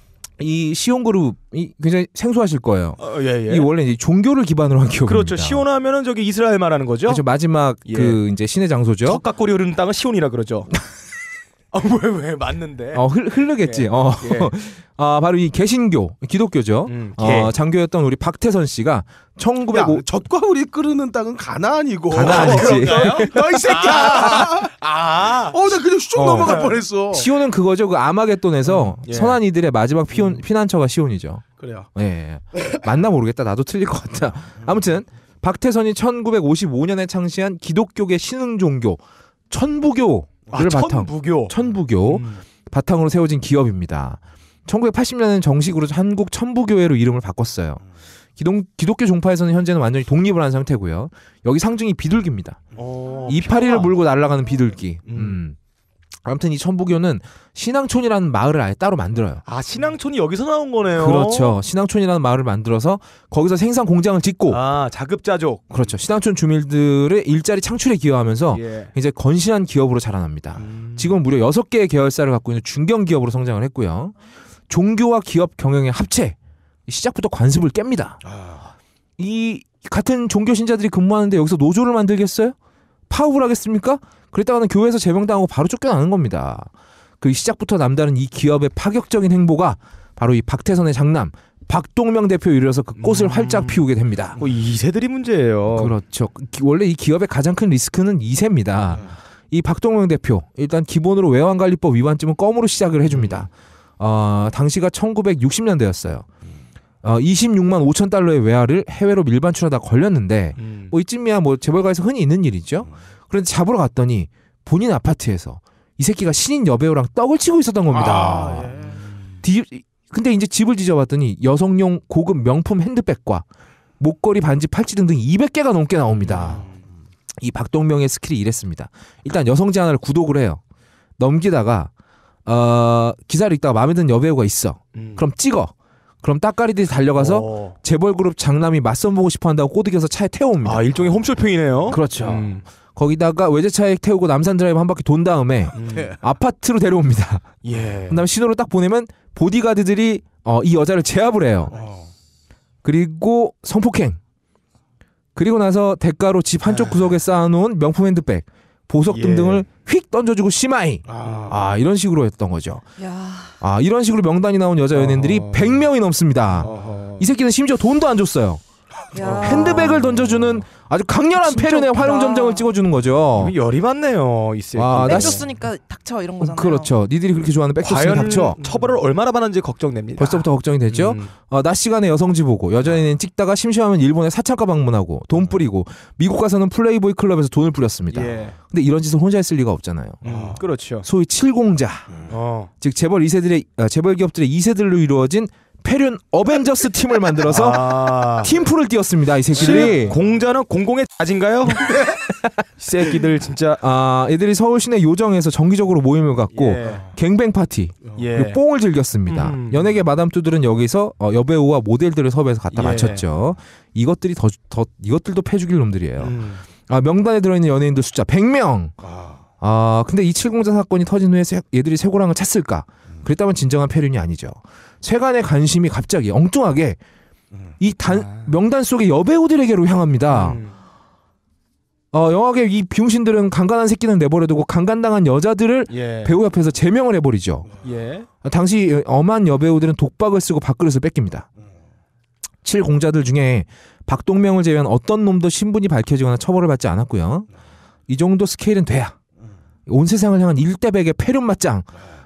Speaker 2: 이 시온그룹이 굉장히 생소하실 거예요. 어, 예, 예. 이 원래 이제 종교를 기반으로 한 기업입니다. 그렇죠. 시온하면은 저기 이스라엘 말하는 거죠. 그렇죠. 마지막 예. 그 이제 신의 장소죠. 석가꼬 흐르는 땅은 시온이라 그러죠. 왜왜
Speaker 4: 아, 왜? 맞는데.
Speaker 2: 어 흘, 흐르겠지. 예. 어. 예. 아 바로 이 개신교 기독교죠. 음, 예. 어, 장교였던 우리 박태선 씨가 1905 젖과 우리 끓는 땅은 가나안이고. 가나안이지. 아, 너이 새끼야. 아. 아. 어나 그냥 쑥 어. 넘어갈 뻔했어. 시온은 그거죠. 그 아마겟돈에서 음, 예. 선한 이들의 마지막 피온, 음. 피난처가 시온이죠. 그래요. 예. 맞나 모르겠다. 나도 틀릴 것 같다. 음. 아무튼 박태선이 1955년에 창시한 기독교계 신흥 종교 천부교 아, 바탕 천부교 천부교 음. 바탕으로 세워진 기업입니다. 1980년에는 정식으로 한국 천부교회로 이름을 바꿨어요. 음. 기동, 기독교 종파에서는 현재는 완전히 독립을 한 상태고요. 여기 상징이 비둘기입니다. 오, 이파리를 물고 날아가는 비둘기. 음. 음. 아무튼 이 천부교는 신앙촌이라는 마을을 아예 따로 만들어요. 아 신앙촌이 여기서 나온 거네요. 그렇죠. 신앙촌이라는 마을을 만들어서 거기서 생산 공장을 짓고 아 자급자족. 그렇죠. 신앙촌 주민들의 일자리 창출에 기여하면서 예. 이제 건실한 기업으로 자라납니다. 음. 지금 무려 여섯 개의 계열사를 갖고 있는 중견 기업으로 성장을 했고요. 종교와 기업 경영의 합체 시작부터 관습을 깹니다. 아. 이 같은 종교 신자들이 근무하는데 여기서 노조를 만들겠어요? 파업을 하겠습니까? 그랬다가는 교회에서 제명당하고 바로 쫓겨나는 겁니다. 그 시작부터 남다른 이 기업의 파격적인 행보가 바로 이 박태선의 장남 박동명 대표 이르러서 그 꽃을 음. 활짝 피우게 됩니다. 뭐 어, 2세들이 문제예요. 그렇죠. 원래 이 기업의 가장 큰 리스크는 2세입니다. 음. 이 박동명 대표 일단 기본으로 외환관리법 위반쯤은 껌으로 시작을 해줍니다. 음. 어, 당시가 1960년대였어요. 어, 26만 5천 달러의 외화를 해외로 밀반출하다 걸렸는데 음. 뭐 이쯤이야 뭐 재벌가에서 흔히 있는 일이죠. 음. 그런데 잡으러 갔더니 본인 아파트에서 이 새끼가 신인 여배우랑 떡을 치고 있었던 겁니다. 아, 예. 디, 예. 근데 이제 집을 뒤져봤더니 여성용 고급 명품 핸드백과 목걸이, 반지, 팔찌 등등 200개가 넘게 나옵니다. 음. 이 박동명의 스킬이 이랬습니다. 일단 여성 제안을 구독을 해요. 넘기다가 어, 기사를 읽다가 마음에 드는 여배우가 있어. 음. 그럼 찍어. 그럼 딱가리들이 달려가서 오. 어. 재벌 그룹 장남이 맞선 보고 싶어 한다고 꼬드겨서 차에 태웁니다. 아, 일종의 홈쇼핑이네요. 그렇죠. 음. 거기다가 외제차에 태우고 남산 드라이브 한 바퀴 돈 다음에 음. 음. 예. 아파트로 데려옵니다. 예. 그다음 신호를 딱 보내면 보디가드들이 어, 이 여자를 제압을 해요. 어. 그리고 성폭행. 그리고 나서 대가로 집 한쪽 예. 구석에 쌓아놓은 명품 핸드백. 보석 예. 등등을 휙 던져주고 심하이 아. 아. 이런 식으로 했던 거죠. 야. 아 이런 식으로 명단이 나온 여자 연예인들이 어. 100명이 넘습니다. 어허. 이 새끼는 심지어 돈도 안 줬어요. 어, 핸드백을 던져주는 아주 강렬한 아, 페륜의 활용 점정을 찍어주는 거죠. 열이 받네요, 이 아, 아, 백조스니까 닥쳐 이런 음, 거잖아요. 그렇죠. 니들이 그렇게 좋아하는 백조스 닥쳐. 처벌을 얼마나 받는지 걱정됩니다. 벌써부터 걱정이 되죠. 음. 아, 낮 시간에 여성지 보고 여자애는 찍다가 심심하면 일본의 사창가 방문하고 돈 음. 뿌리고 미국 가서는 플레이보이 클럽에서 돈을 뿌렸습니다. 예. 근데 이런 짓을 혼자 했을 리가 없잖아요. 음,
Speaker 4: 어. 그렇죠.
Speaker 2: 소위 칠공자, 음. 어. 즉 재벌 이세들의 재벌 기업들의 이세들로 이루어진 패륜 어벤져스 팀을 만들어서 아. 팀풀을 띄웠습니다. 이 새끼들이 공자는 공공의 자진가요? 새끼들 진짜 아 애들이 서울 시내 요정에서 정기적으로 모임을 갖고 예. 갱뱅 파티 예. 그리고 뽕을 즐겼습니다. 음. 연예계 마담뚜들은 여기서 어, 여배우와 모델들을 섭외해서 갖다 예. 맞췄죠. 이것들이 더, 더 이것들도 패죽일 놈들이에요. 음. 아 명단에 들어있는 연예인들 숫자 100명. 아, 아 근데 이칠공자 사건이 터진 후에 세, 얘들이 세고랑을 찼을까? 그랬다면 진정한 패륜이 아니죠. 세간의 관심이 갑자기 엉뚱하게 이단 아. 명단 속의 여배우들에게로 향합니다. 음. 어, 영화계 이 비용신들은 강간한 새끼는 내버려두고 강간당한 여자들을 예. 배우 옆에서 제명을 해버리죠. 예. 당시 엄한 여배우들은 독박을 쓰고 밥그릇을 뺏깁니다. 칠 공자들 중에 박동명을 제외한 어떤 놈도 신분이 밝혀지거나 처벌을 받지 않았고요. 이 정도 스케일은 돼야 음. 온 세상을 향한 일대백의 패륜 맞짱,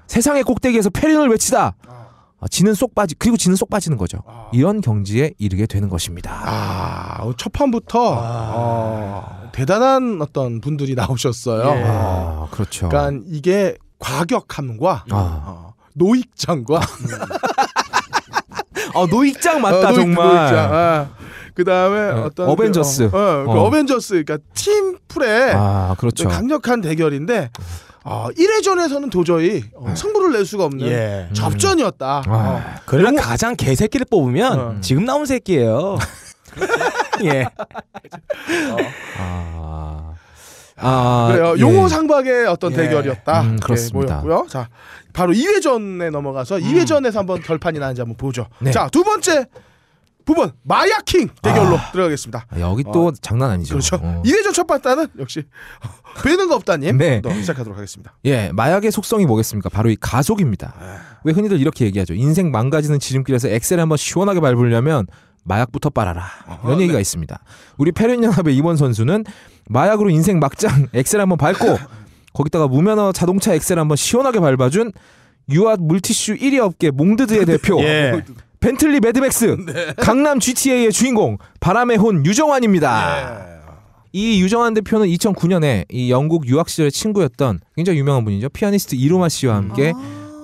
Speaker 2: 세상의 꼭대기에서 패륜을 외치다. 아. 어, 지는 쏙 빠지 그리고 지는 쏙 빠지는 거죠. 아. 이런 경지에 이르게 되는 것입니다. 아, 어, 첫 판부터 아. 어,
Speaker 1: 대단한 어떤 분들이 나오셨어요. 예. 아,
Speaker 2: 그렇죠. 그러니까
Speaker 1: 이게 과격함과
Speaker 5: 아. 어,
Speaker 1: 노익장과 음. 어, 노익장 맞다 어, 노익, 정말. 노익장, 아. 그다음에 네. 어떤 어벤져스. 그, 어, 어 그 벤져스 그러니까 팀 풀의 아, 그렇죠. 강력한 대결인데 어, 아, 1회전에서는 도저히 어, 네. 승부를 낼 수가 없는 예. 접전이었다. 음. 아, 어.
Speaker 4: 그러나 영어... 가장 개새끼를 뽑으면 음. 지금 나온 새끼예요. 예. 어. 아... 아, 그래요. 예. 용호 상박의 어떤 예. 대결이었다. 음, 그렇습니다. 예,
Speaker 1: 자, 바로 2회전에 넘어가서 2회전에서 음. 한번 결판이 나는지 한번 보죠. 네. 자, 두 번째 부분 마야킹 대결로
Speaker 2: 아, 들어가겠습니다. 아, 여기 또 어, 장난 아니죠. 그렇죠. 어.
Speaker 1: 이래전 첫 발단은 역시 배는 거 없다님. 네. 시작하도록 하겠습니다.
Speaker 2: 예, 마약의 속성이 뭐겠습니까? 바로 이 가속입니다. 아... 왜 흔히들 이렇게 얘기하죠. 인생 망가지는 지름길에서 엑셀 한번 시원하게 밟으려면 마약부터 빨아라 아, 이런 어, 얘기가 네. 있습니다. 우리 페른 연합의 이원 선수는 마약으로 인생 막장 엑셀 한번 밟고 거기다가 무면허 자동차 엑셀 한번 시원하게 밟아준 유아 물티슈 1위 업계 몽드드의 대표. 예. 벤틀리 매드맥스, 네. 강남 GTA의 주인공 바람의 혼 유정환입니다. 네. 이 유정환 대표는 2009년에 이 영국 유학 시절의 친구였던 굉장히 유명한 분이죠 피아니스트 이로마 씨와 함께 음.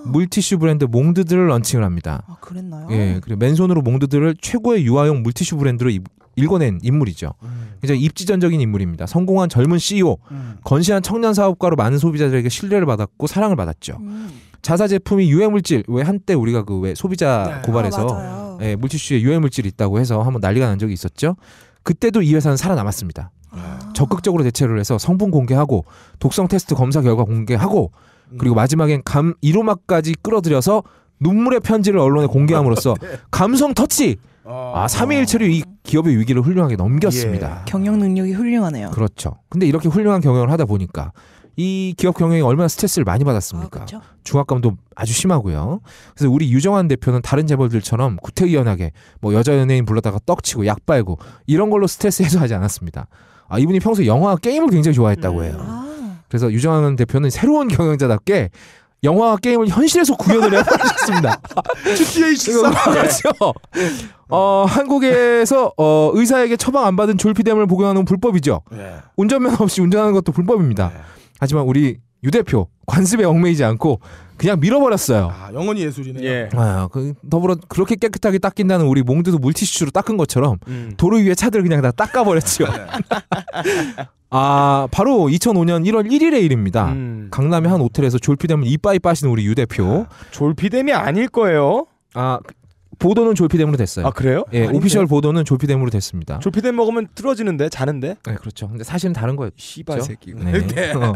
Speaker 2: 아. 물티슈 브랜드 몽드들을 런칭을 합니다. 아, 그랬나요? 예, 그리고 맨손으로 몽드들을 최고의 유아용 물티슈 브랜드로 입, 일궈낸 인물이죠. 음. 굉장히 입지전적인 인물입니다. 성공한 젊은 CEO, 음. 건실한 청년 사업가로 많은 소비자들에게 신뢰를 받았고 사랑을 받았죠. 음. 자사 제품이 유해 물질 왜 한때 우리가 그 왜 소비자 네. 고발해서 아, 예, 물티슈에 유해 물질이 있다고 해서 한번 난리가 난 적이 있었죠. 그때도 이 회사는 살아남았습니다. 아. 적극적으로 대처를 해서 성분 공개하고 독성 테스트 검사 결과 공개하고 음. 그리고 마지막엔 감이로막까지 끌어들여서 눈물의 편지를 언론에 공개함으로써 네. 감성 터치 아, 아 삼위일체류이 기업의 위기를 훌륭하게 넘겼습니다.
Speaker 3: 예. 경영 능력이 훌륭하네요.
Speaker 2: 그렇죠. 근데 이렇게 훌륭한 경영을 하다 보니까 이 기업 경영이 얼마나 스트레스를 많이 받았습니까? 아, 중압감도 아주 심하고요. 그래서 우리 유정환 대표는 다른 재벌들처럼 구태의연하게 뭐 여자 연예인 불러다가 떡치고 약 빨고 이런 걸로 스트레스 해소하지 않았습니다. 아 이분이 평소 영화 게임을 굉장히 좋아했다고 네. 해요. 아. 그래서 유정환 대표는 새로운 경영자답게 영화 게임을 현실에서 구현을 해버리셨습니다. GTA 13. 그렇죠. 어, 한국에서 어, 의사에게 처방 안 받은 졸피뎀을 복용하는 건 불법이죠. 네. 운전면허 없이 운전하는 것도 불법입니다. 네. 하지만 우리 유 대표 관습에 얽매이지 않고 그냥 밀어버렸어요. 아,
Speaker 1: 영원히 예술이네요. 예.
Speaker 2: 아, 그, 더불어 그렇게 깨끗하게 닦인다는 우리 몽드도 물티슈로 닦은 것처럼 음. 도로 위에 차들 그냥 다 닦아버렸지요. 네. 아 바로 2005년 1월 1일의 일입니다. 음. 강남의 한 호텔에서 졸피뎀면 이빠이 빠시는 우리 유 대표. 아, 졸피뎀이 아닐 거예요. 아 보도는 졸피뎀으로 됐어요. 아 그래요? 예, 아닌데? 오피셜 보도는 졸피뎀으로 됐습니다. 졸피뎀 먹으면 틀어지는데 자는데? 네, 그렇죠. 근데 사실은 다른 거예요. 씨발 네. 새끼. 네. 네. 어,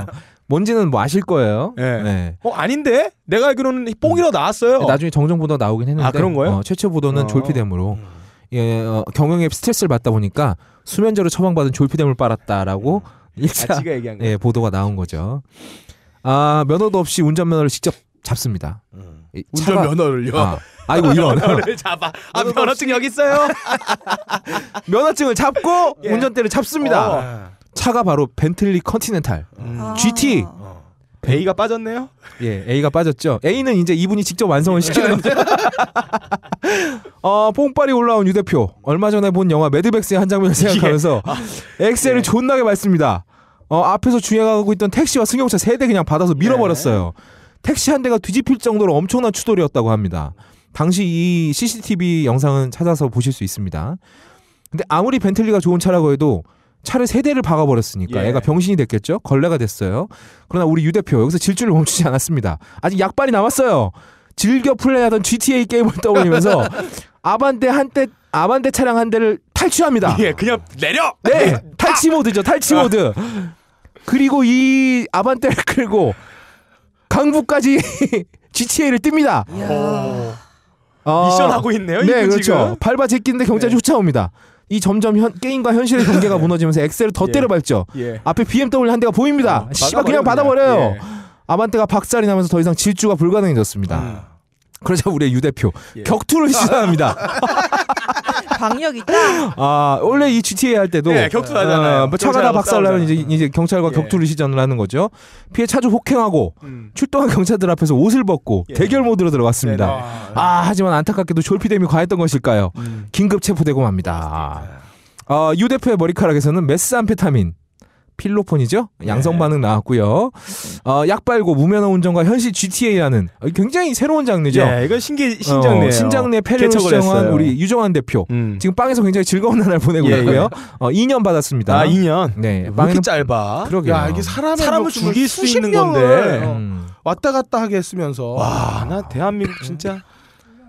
Speaker 2: 뭔지는 뭐 아실 거예요. 네. 네. 어 아닌데? 내가 알기로는 뽕이라 음. 나왔어요. 나중에 정정 보도 나오긴 했는데. 아 그런 거예요? 어, 최초 보도는 어. 졸피뎀으로. 음. 예, 어, 경영에 스트레스를 받다 보니까 수면제로 처방받은 졸피뎀을 빨았다라고 음. 일차 아, 예, 보도가 나온 거죠. 아 면허도 없이 운전면허를 직접 잡습니다. 음. 운전 면허를요. 아. 이고 이런 면허를
Speaker 4: 잡아 아 면허증 여기
Speaker 2: 있어요 면허증을 잡고 예. 운전대를 잡습니다 어. 차가 바로 벤틀리 컨티넨탈 음. 음. GT 아. 어. A가 빠졌네요 예 A가 빠졌죠 A는 이제 이분이 직접 완성을 예. 시키는 어 뽕빨이 올라온 유 대표 얼마 전에 본 영화 매드백스의 한 장면을 생각하면서 예. 엑셀을 예. 존나게 밟습니다 어 앞에서 주행하고 있던 택시와 승용차 세 대 그냥 받아서 밀어버렸어요 예. 택시 한 대가 뒤집힐 정도로 엄청난 추돌이었다고 합니다. 당시 이 CCTV 영상은 찾아서 보실 수 있습니다. 근데 아무리 벤틀리가 좋은 차라고 해도 차를 세 대를 박아버렸으니까 예. 애가 병신이 됐겠죠? 걸레가 됐어요. 그러나 우리 유 대표 여기서 질주를 멈추지 않았습니다. 아직 약발이 남았어요. 즐겨 플레이하던 GTA 게임을 떠올리면서 아반떼 한대 아반떼 차량 한 대를 탈취합니다. 예, 그냥 내려. 네, 탈취 모드죠. 탈취 아. 모드. 그리고 이 아반떼를 끌고 강북까지 GTA를 뜹니다. 어, 미션 하고 있네요. 네, 그렇죠. 지금? 밟아 제끼는데 경찰이 네. 쫓아옵니다. 이 점점 현, 게임과 현실의 경계가 무너지면서 엑셀을 더 예. 때려 밟죠. 예. 앞에 BMW 한 대가 보입니다. 어, 아, 씨가 그냥 받아버려요. 예. 아반떼가 박살이 나면서 더 이상 질주가 불가능해졌습니다. 음. 그러자 우리 유 대표 예. 격투를 시사합니다.
Speaker 3: 방역 있다.
Speaker 2: 아 원래 이 GTA 할 때도 네, 격투 하잖아요. 어, 차가 다 박살나면 이제, 이제 경찰과 예. 격투를 시전을 하는 거죠. 피해 차주 폭행하고 음. 출동한 경찰들 앞에서 옷을 벗고 예. 대결 모드로 들어갔습니다. 네아 네. 하지만 안타깝게도 졸피뎀이 과했던 것일까요? 음. 긴급 체포되고 맙니다. 네. 아, 유 대표의 머리카락에서는 메스암페타민 필로폰이죠. 네. 양성 반응 나왔고요. 어, 약발고 무면허 운전과 현실 GTA라는 어, 굉장히 새로운 장르죠. 예, 이건 신기 신장르예요. 어, 신장르의 패륜 시정한 우리 유정환 대표. 음. 지금 빵에서 굉장히 즐거운 나날 보내고 예, 있고요. 예. 어, 2년 받았습니다. 아, 2년. 네. 빵이 짧아. 그러게요. 야, 이게 사람을, 사 뭐 죽일 수 있는 건데. 음.
Speaker 1: 왔다 갔다 하게 했으면서
Speaker 4: 와 나 대한민국 진짜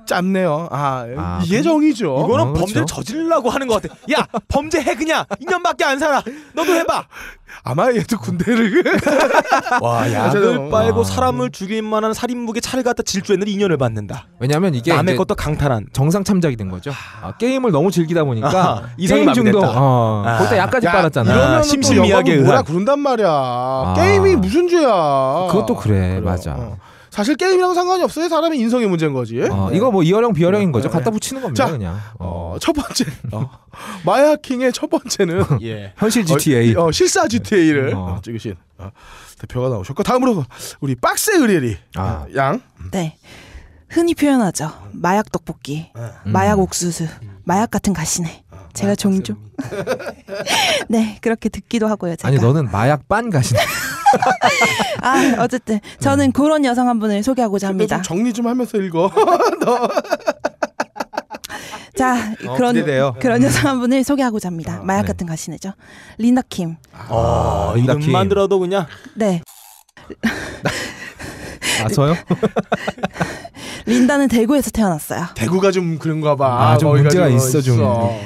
Speaker 4: 짧네요. 아, 아이 정이죠. 이거는 어, 범죄를 그렇죠? 저질라고 하는 것 같아. 야 범죄해 그냥 2년밖에 안 살아. 너도 해봐. 아마 얘도 군대를 그 와 아, 약을 아. 빨고 와. 사람을 죽일 만한 살인무기
Speaker 2: 차를 갖다 질주했는 2년을 받는다. 왜냐면 이게 남의 것도 강탈한 정상 참작이 된 거죠. 아, 게임을 너무 즐기다 보니까 아, 이상 중독. 거기다 어, 약까지 빨았잖아. 심심미하게 뭐라
Speaker 1: 그런단 말이야. 게임이 무슨 죄야. 그것도
Speaker 2: 그래, 그래. 맞아. 어.
Speaker 1: 사실 게임이랑 상관이 없어요. 사람의 인성의 문제인 거지. 어, 이거 뭐 이어령 비어령인 네. 거죠. 네. 갖다 붙이는 겁니다. 자, 그냥. 어, 어. 첫 번째 어. 마야킹의 첫 번째는 예. 현실 GTA, 어, 어, 실사 GTA를 찍으신 대표가 나오셨고 다음으로 우리 박세 의리리 아. 양.
Speaker 3: 네. 흔히 표현하죠. 마약 떡볶이, 음. 마약 옥수수, 마약 같은 가시네. 아, 제가 종종 네 그렇게 듣기도 하고요. 제가. 아니 너는 마약 빤 가시네. 아, 어쨌든 저는 네. 그런 여성 한 분을 소개하고자 합니다. 좀 정리 좀 하면서 읽어. 너. 자, 어, 그런 기대돼요. 그런 음. 여성 한 분을 소개하고자 합니다. 아, 마약 네. 같은 가시네죠. 린다 킴.
Speaker 4: 아, 어, 린다 킴. 이름만 들어도 그냥 네. 나서요? 아,
Speaker 3: 린다는 대구에서 태어났어요.
Speaker 4: 대구가 좀 그런가 봐. 아, 좀 문제가
Speaker 1: 있어, 좀.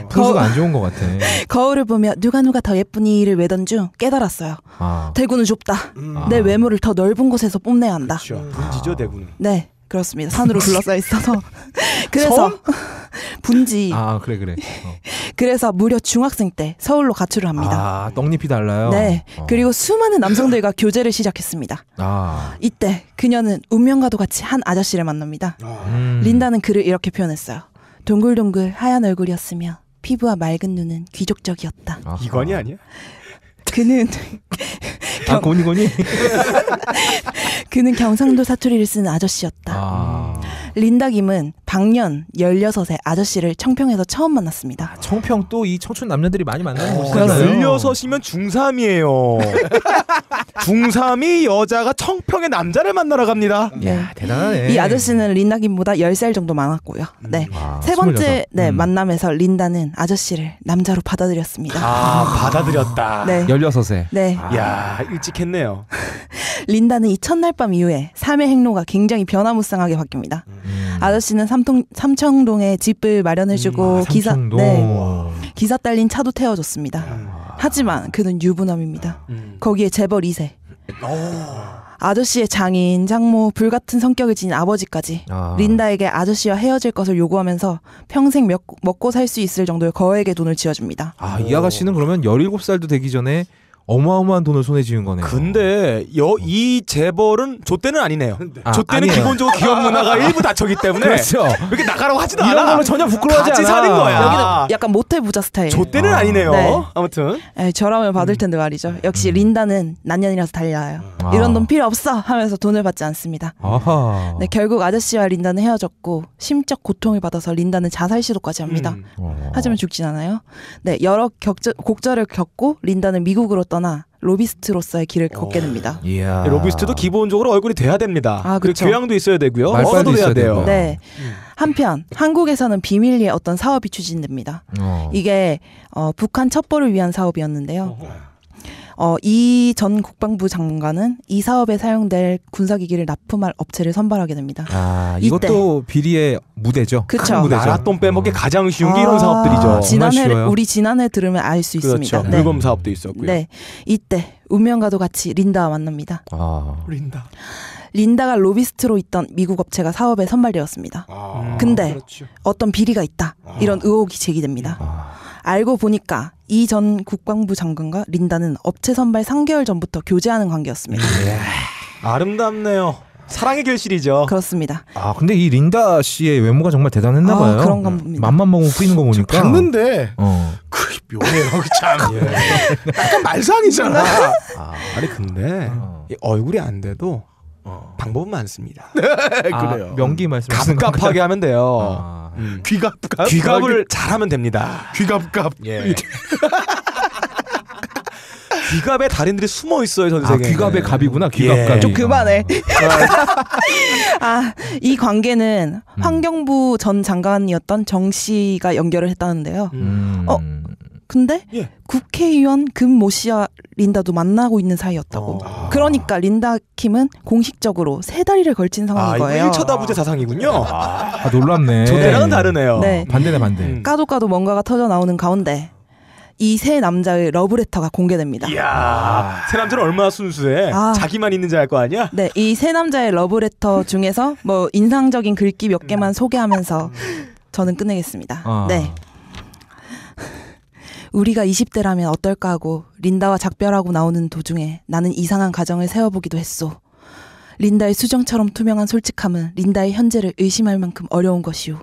Speaker 1: 포수가 안 좋은
Speaker 4: 것 같아.
Speaker 3: 거울을 보며 누가 누가 더 예쁘니를 외던 중 깨달았어요. 아. 대구는 좁다. 음. 내 외모를 더 넓은 곳에서 뽐내야 한다. 그렇죠.
Speaker 4: 분지죠, 음. 대구는.
Speaker 3: 네. 그렇습니다. 산으로 둘러싸여 있어서 그래서 분지. 아
Speaker 2: 그래 그래. 어.
Speaker 3: 그래서 무려 중학생 때 서울로 가출을 합니다.
Speaker 2: 아 떡잎이 달라요. 네.
Speaker 3: 어. 그리고 수많은 남성들과 교제를 시작했습니다. 아 이때 그녀는 운명과도 같이 한 아저씨를 만납니다. 아. 음. 린다는 그를 이렇게 표현했어요. 동글동글 하얀 얼굴이었으며 피부와 맑은 눈은 귀족적이었다.
Speaker 4: 아 이건이 아니야?
Speaker 3: 그는
Speaker 2: 아, 경... 아, 고니 고니.
Speaker 3: 그는 경상도 사투리를 쓴 아저씨였다. 아... 린다 김은 방년 16세 아저씨를 청평에서 처음 만났습니다.
Speaker 2: 아, 청평 또 이 청춘 남녀들이 많이 만나는 곳이잖아요. 16이면 중3이에요.
Speaker 4: 중3이 여자가 청평의 남자를 만나러 갑니다. 네. 야,
Speaker 2: 대단하네. 이 아저씨는
Speaker 3: 린다 김보다 10살 정도 많았고요. 음. 네. 아, 세 번째 네, 음. 만남에서 린다는 아저씨를 남자로 받아들였습니다. 아,
Speaker 2: 받아들였다. 네. 16세.
Speaker 3: 네. 야,
Speaker 4: 일찍 했네요.
Speaker 3: 린다는 이 첫날 밤 이후에 삶의 행로가 굉장히 변화무쌍하게 바뀝니다. 음. 아저씨는 삼통, 삼청동에 집을 마련해주고 음, 아, 기사 네, 기사 딸린 차도 태워줬습니다. 우 음. 하지만 그는 유부남입니다. 음. 거기에 재벌 2세. 오. 아저씨의 장인, 장모, 불같은 성격을 지닌 아버지까지 아. 린다에게 아저씨와 헤어질 것을 요구하면서 평생 몇, 먹고 살 수 있을 정도의 거액의 돈을 지어줍니다.
Speaker 2: 아, 이 아가씨는 그러면 17살도 되기 전에 어마어마한 돈을 손에 쥐은 거네요. 근데 여, 이 재벌은 조대는 아니네요. 네. 아, 좆대는
Speaker 4: 아니에요. 기본적으로 기업 문화가 일부 다쳐기 때문에 그렇죠. 이렇게
Speaker 3: 나가라고 하지도 이런 아 걸로 전혀 부끄러워하지 같이 않아. 사는 거야. 여기는 약간 모텔 부자 스타일. 조대는 아. 아니네요. 네. 아무튼 에이, 네, 저라면 받을 음. 텐데 말이죠. 역시 음. 린다는 난년이라서 달려요. 아. 이런 돈 필요 없어 하면서 돈을 받지 않습니다. 아하. 네, 결국 아저씨와 린다는 헤어졌고 심적 고통을 받아서 린다는 자살 시도까지 합니다. 음. 어. 하지만 죽진 않아요. 네, 여러 격절, 곡절을 겪고 린다는 미국으로 떠 떠나 로비스트로서의 길을 어, 걷게 됩니다.
Speaker 4: 이야. 예, 로비스트도 기본적으로 얼굴이 돼야 됩니다. 아, 그렇죠. 교양도 있어야 되고요. 언도 돼야 돼요. 네.
Speaker 3: 음. 한편 한국에서는 비밀리에 어떤 사업이 추진됩니다. 어. 이게 어, 북한 첩보를 위한 사업이었는데요. 어 어, 이 전 국방부 장관은 이 사업에 사용될 군사기기를 납품할 업체를 선발하게 됩니다.
Speaker 4: 아, 이것도 이때. 비리의 무대죠. 그렇죠. 나라 돈 빼먹기 어. 가장 쉬운 게 아, 이런 사업들이죠. 지난해 우리
Speaker 3: 지난해 들으면 알수 그렇죠. 있습니다. 그렇 네. 사업도 있었고요. 네, 이때 운명과도 같이 린다와 만납니다. 아. 린다. 린다가 로비스트로 있던 미국 업체가 사업에 선발되었습니다.
Speaker 5: 아, 근데 그렇죠.
Speaker 3: 어떤 비리가 있다 아. 이런 의혹이 제기됩니다. 아. 알고 보니까 이 전 국방부 장관과 린다는 업체 선발 3개월 전부터 교제하는 관계였습니다.
Speaker 2: 네. 네.
Speaker 4: 아름답네요. 사랑의
Speaker 3: 결실이죠. 그렇습니다.
Speaker 2: 아 근데 이 린다 씨의 외모가 정말 대단했나 아, 봐요. 그런가 네. 니다 맘만 먹으면 뿌리는 거 보니까. 봤는데 어. 그
Speaker 3: 묘해요 참. 예. 약간 말상이잖아.
Speaker 4: 아, 아니 근데 어. 얼굴이 안 돼도 어. 방법은 많습니다. 네, 그래요. 아, 명기 음. 말씀 갑갑하게 하면 돼요. 아, 음. 귀갑갑 귀갑을 잘하면 됩니다.
Speaker 1: 귀갑갑. 예.
Speaker 4: 귀갑에 달인들이 숨어 있어요 전 세계. 아, 귀갑의 갑이구나. 귀갑갑. 예. 좀 아.
Speaker 3: 그만해. 아이 아, 관계는 음. 환경부 전 장관이었던 정 씨가 연결을 했다는데요. 음. 어 근데 예. 국회의원 금모 씨와 린다도 만나고 있는 사이였다고. 어. 그러니까 린다 킴은 공식적으로 세 다리를 걸친 상황인 아, 거예요. 1차다 부재
Speaker 2: 사상이군요. 아, 아 놀랍네. 저대랑은 다르네요. 네. 반대네 반대. 음.
Speaker 3: 까도 까도 뭔가가 터져 나오는 가운데 이 세 남자의 러브레터가 공개됩니다.
Speaker 4: 이야, 세 남자는 얼마나 순수해. 아. 자기만 있는 줄알거 아니야?
Speaker 3: 네, 이 세 남자의 러브레터 중에서 뭐 인상적인 글귀 몇 개만 소개하면서 저는 끝내겠습니다. 아. 네. 우리가 20대라면 어떨까 하고 린다와 작별하고 나오는 도중에 나는 이상한 가정을 세워보기도 했소. 린다의 수정처럼 투명한 솔직함은 린다의 현재를 의심할 만큼 어려운 것이오.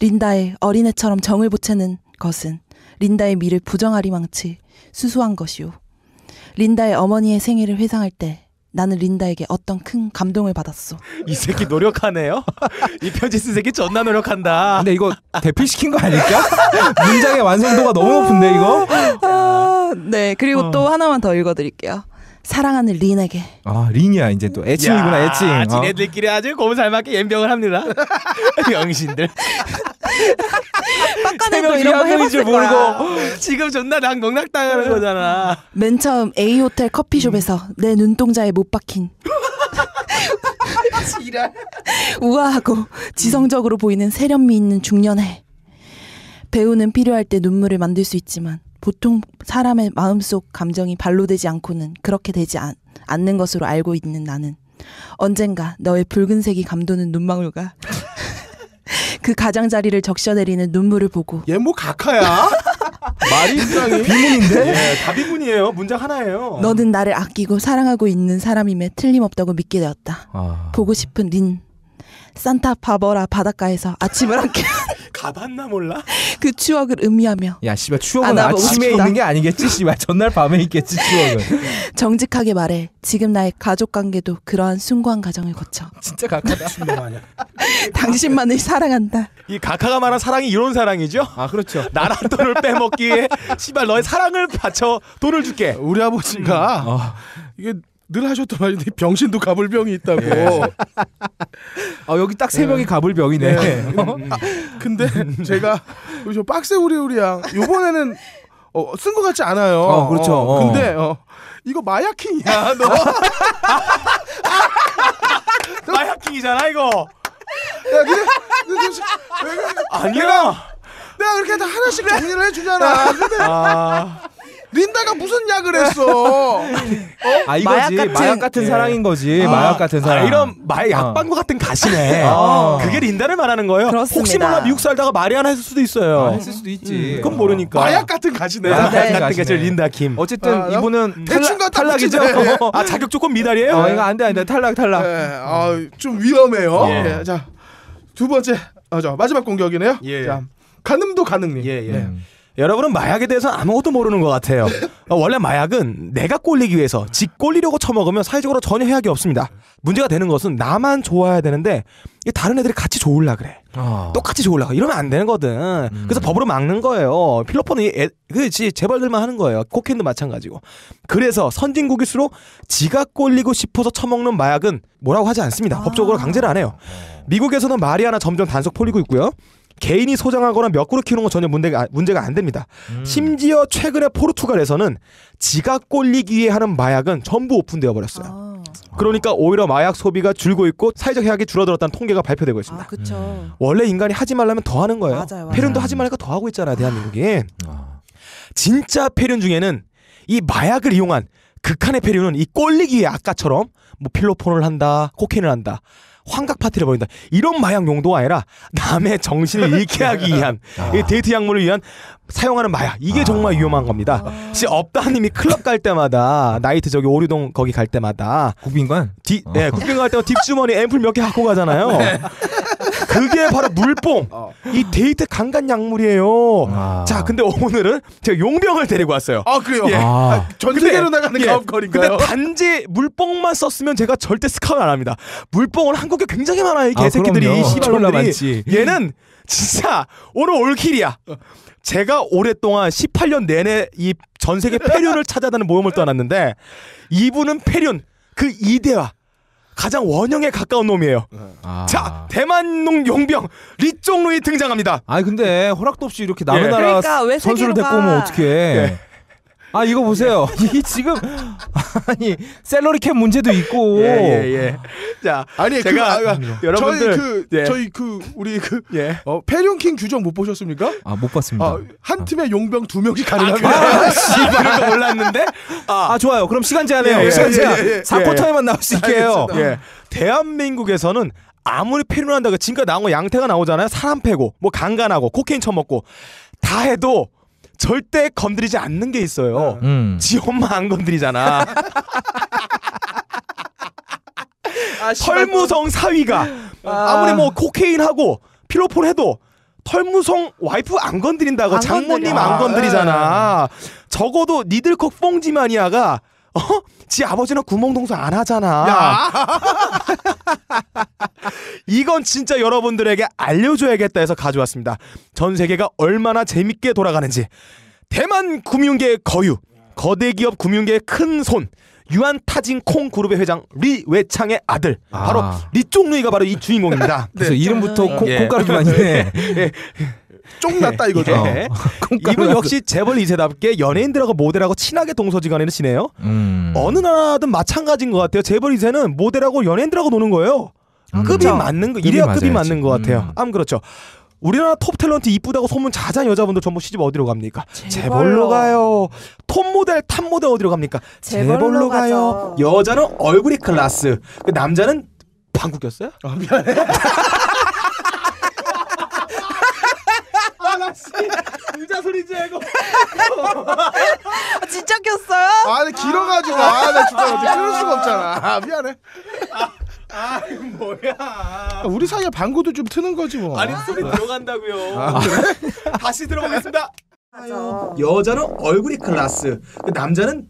Speaker 3: 린다의 어린애처럼 정을 보채는 것은 린다의 미를 부정하리망치 수수한 것이오. 린다의 어머니의 생일을 회상할 때 나는 린다에게 어떤 큰 감동을 받았어.
Speaker 4: 이 새끼 노력하네요. 이 편지 쓴 새끼 존나 노력한다. 근데 이거 대필시킨 거 아닐까?
Speaker 3: 문장의 완성도가 너무 높은데 이거. 아, 네 그리고 어. 또 하나만 더 읽어드릴게요. 사랑하는 린에게.
Speaker 2: 아 린이야 이제 또 애칭이구나 야, 애칭. 어.
Speaker 4: 지네들끼리 아주 고무살맞게 연병을 합니다.
Speaker 2: 영신들.
Speaker 4: 빡가내도 이런 거해봤 모르고 지금 존나 낭 농락당하는 어. 거잖아.
Speaker 3: 맨 처음 A 호텔 커피숍에서 음. 내 눈동자에 못 박힌. 우아하고 지성적으로 보이는 세련미 있는 중년에 배우는 필요할 때 눈물을 만들 수 있지만 보통 사람의 마음속 감정이 발로 되지 않고는 그렇게 되지 않, 않는 것으로 알고 있는 나는 언젠가 너의 붉은색이 감도는 눈망울과 그 가장자리를 적셔내리는 눈물을 보고 얘 뭐 각하야? 말이 이상해 비문인데? 예, 다 비문이에요 문장 하나예요 너는 나를 아끼고 사랑하고 있는 사람임에 틀림없다고 믿게 되었다 아... 보고 싶은 린 산타 바버라 바닷가에서 아침을 함께 가봤나 몰라? 그 추억을 의미하며
Speaker 2: 야 씨발 추억은 아, 아침에 있는 게 아니겠지 씨발 전날 밤에 있겠지 추억은
Speaker 3: 정직하게 말해 지금 나의 가족관계도 그러한 숭고한 과정을 거쳐 진짜 각하다 당신만을 사랑한다
Speaker 4: 이 각하가 말한 사랑이 이런 사랑이죠? 아 그렇죠 나라 돈을 빼먹기에 씨발 너의 사랑을 바쳐 돈을 줄게 우리 아버지가
Speaker 1: 음. 어. 이게 늘 하셨던 말인데 병신도 가불병이 있다고. 예.
Speaker 2: 아 여기 딱 세 명이 예. 가불병이네. 네. 아,
Speaker 1: 근데 제가 저 빡세 우리 우리양 요번에는 어, 쓴것 같지 않아요. 어, 그렇죠. 어, 어, 근데 어, 이거 마약킹이야 너. 마약킹이잖아 이거. 야, 근데, 근데, 아니야. 내가, 내가 그렇게 하나씩 정리를 해주잖아. 아. 근데,
Speaker 2: 아...
Speaker 1: 린다가 무슨 약을 했어? 어? 아 이거지 마약 같은, 마약 같은 예. 사랑인
Speaker 2: 거지 아, 마약 같은 사랑. 아, 이런 마약 어.
Speaker 1: 약방구
Speaker 4: 같은 가시네. 어. 그게 린다를 말하는 거예요. 그렇습니다. 혹시 몰라 미국 살다가 마리아나 했을 수도 있어요. 아, 했을 수도 있지. 음, 그건 모르니까. 마약 같은 가시네. 마약 같은 가시 가시 린다 김. 어쨌든 아, 아, 이분은
Speaker 1: 대충 탈락, 탈락이죠. 네. 아
Speaker 4: 자격 조건 미달이에요? 어, 이거
Speaker 1: 안돼 안돼 탈락 탈락. 네. 아좀 위험해요. 예. 예. 자두 번째 아저 어, 마지막 공격이네요. 예. 자 가늠도 가능님.
Speaker 4: 예 예. 네. 여러분은 마약에 대해서 아무것도 모르는 것 같아요. 어, 원래 마약은 내가 꼴리기 위해서 지 꼴리려고 처먹으면 사회적으로 전혀 해악이 없습니다. 문제가 되는 것은 나만 좋아야 되는데 다른 애들이 같이 좋을라 그래. 어. 똑같이 좋을라 으 이러면 안 되는 거든. 음. 그래서 법으로 막는 거예요. 필로폰은 그지 재벌들만 하는 거예요. 코케인도 마찬가지고. 그래서 선진국일수록 지가 꼴리고 싶어서 처먹는 마약은 뭐라고 하지 않습니다. 아. 법적으로 강제를 안 해요. 미국에서는 마리아나 점점 단속 풀리고 있고요. 개인이 소장하거나 몇 그루 키우는 건 전혀 문제가, 문제가 안 됩니다. 음. 심지어 최근에 포르투갈에서는 지가 꼴리기 위해 하는 마약은 전부 오픈되어 버렸어요. 아. 그러니까 오히려 마약 소비가 줄고 있고 사회적 해악이 줄어들었다는 통계가 발표되고 있습니다. 아, 음. 원래 인간이 하지 말라면 더 하는 거예요. 맞아요, 맞아요. 폐륜도 하지 말니까 더 하고 있잖아 대한민국이. 아. 진짜 폐륜 중에는 이 마약을 이용한 극한의 폐륜은 이꼴리기 위해 아까처럼 뭐 필로폰을 한다, 코케인을 한다 환각 파티를 벌인다. 이런 마약 용도가 아니라 남의 정신을 잃게 하기 위한 아. 데이트 약물을 위한 사용하는 마약 이게 아. 정말 위험한 겁니다. 아. 시 업다님이 클럽 갈 때마다 나이트 저기 오류동 거기 갈 때마다 국빈관 디, 네 어. 국빈관 갈 때마다 뒷주머니 앰플 몇 개 갖고 가잖아요. 네. 그게 바로 물뽕. 어. 이 데이트 강간 약물이에요. 아. 자, 근데 오늘은 제가 용병을 데리고 왔어요. 아 그래요? 예. 아. 아 전 세계로 나가는 예. 가업거리인가요? 근데 단지 물뽕만 썼으면 제가 절대 스카웃 안 합니다. 물뽕은 한국에 굉장히 많아요. 이 아, 개새끼들이 아, 이 씨발놈들이. 얘는 진짜 오늘 올킬이야. 어. 제가 오랫동안 18년 내내 이 전 세계 폐륜을 찾아다는 모험을 떠났는데 이분은 폐륜 그 이대화 가장 원형에 가까운 놈이에요. 아. 자 대만 농 용병 리쫑루이 등장합니다. 아니 근데 허락도 없이 이렇게 남의 예.
Speaker 2: 나라 그러니까 선수를 데리고 오면 어떻게? 해? 예. 아 이거 보세요. 네. 이 지금 아니 셀러리캡 문제도 있고. 예, 예,
Speaker 1: 예. 자, 아니 그, 제가 그, 아, 아 여러분들 저희 그 예. 저희 그 우리 그 예. 어, 패륜킹 규정 못 보셨습니까? 아 못 봤습니다. 아,
Speaker 4: 한 팀에 용병 두 명씩 아, 가능합니다. 그, 아, 씨, 그런 거 몰랐는데. 아, 좋아요. 그럼 시간 제한해요. 예, 예 시간 예, 제한. 예, 4쿼터에만 예. 나올 수 있게 해요. 대한민국에서는 아무리 패륜한다고 지금까지 나온 거 양태가 나오잖아요. 사람 패고 뭐 강간하고 코케인 처먹고 다 해도 절대 건드리지 않는 게 있어요. 음. 음. 지 엄마 안 건드리잖아. 아, 털무성 사위가
Speaker 5: 아. 무리뭐
Speaker 4: 코케인하고 피로폰 해도 털무성 와이프 안 건드린다고 안 장모님 건드려. 안 건드리잖아. 아. 적어도 니들콕 뽕지마니아가 어? 지 아버지는 구멍동사 안 하잖아. 이건 진짜 여러분들에게 알려줘야겠다 해서 가져왔습니다. 전 세계가 얼마나 재밌게 돌아가는지. 대만 금융계의 거유, 거대 기업 금융계의 큰 손, 유한 타진 콩 그룹의 회장 리 외창의 아들 바로 아. 리쪽누이가 바로 이 주인공입니다. 그래서 네. 이름부터 콩, 네. 콩가루 좀이니네 쫑 났다 예. 이거죠. 예. 이분 역시 재벌 2세답게 연예인들하고 모델하고 친하게 동서지간에는 지내요. 음. 어느 나라든 마찬가지인 것 같아요. 재벌 2세는 모델하고 연예인들하고 노는 거예요. 음. 급이 그렇죠. 맞는 거 이래야 급이, 맞는 것 같아요. 음. 암 그렇죠. 우리나라 톱 탤런트 이쁘다고 소문 자자한 여자분들 전부 시집 어디로 갑니까? 재벌로, 재벌로 가요. 톱 모델, 탑 모델 어디로 갑니까? 재벌로, 재벌로
Speaker 1: 가요.
Speaker 4: 여자는 얼굴이 클라스, 그 남자는 방구 꼈어요? 아, 미안해.
Speaker 1: 씨 의자 소리지 이거. 아, 진짜 꼈어요? 아, 근데 길어가지고 아, 나 진짜 어떻게 을 수가 없잖아. 아, 미안해.
Speaker 4: 아, 아 뭐야. 아, 우리 사이에 방구도 좀 트는 거지 뭐. 아니 소리 들어간다고요. 아, 그래? 다시 들어보겠습니다. 여자는 얼굴이 클라스, 그 남자는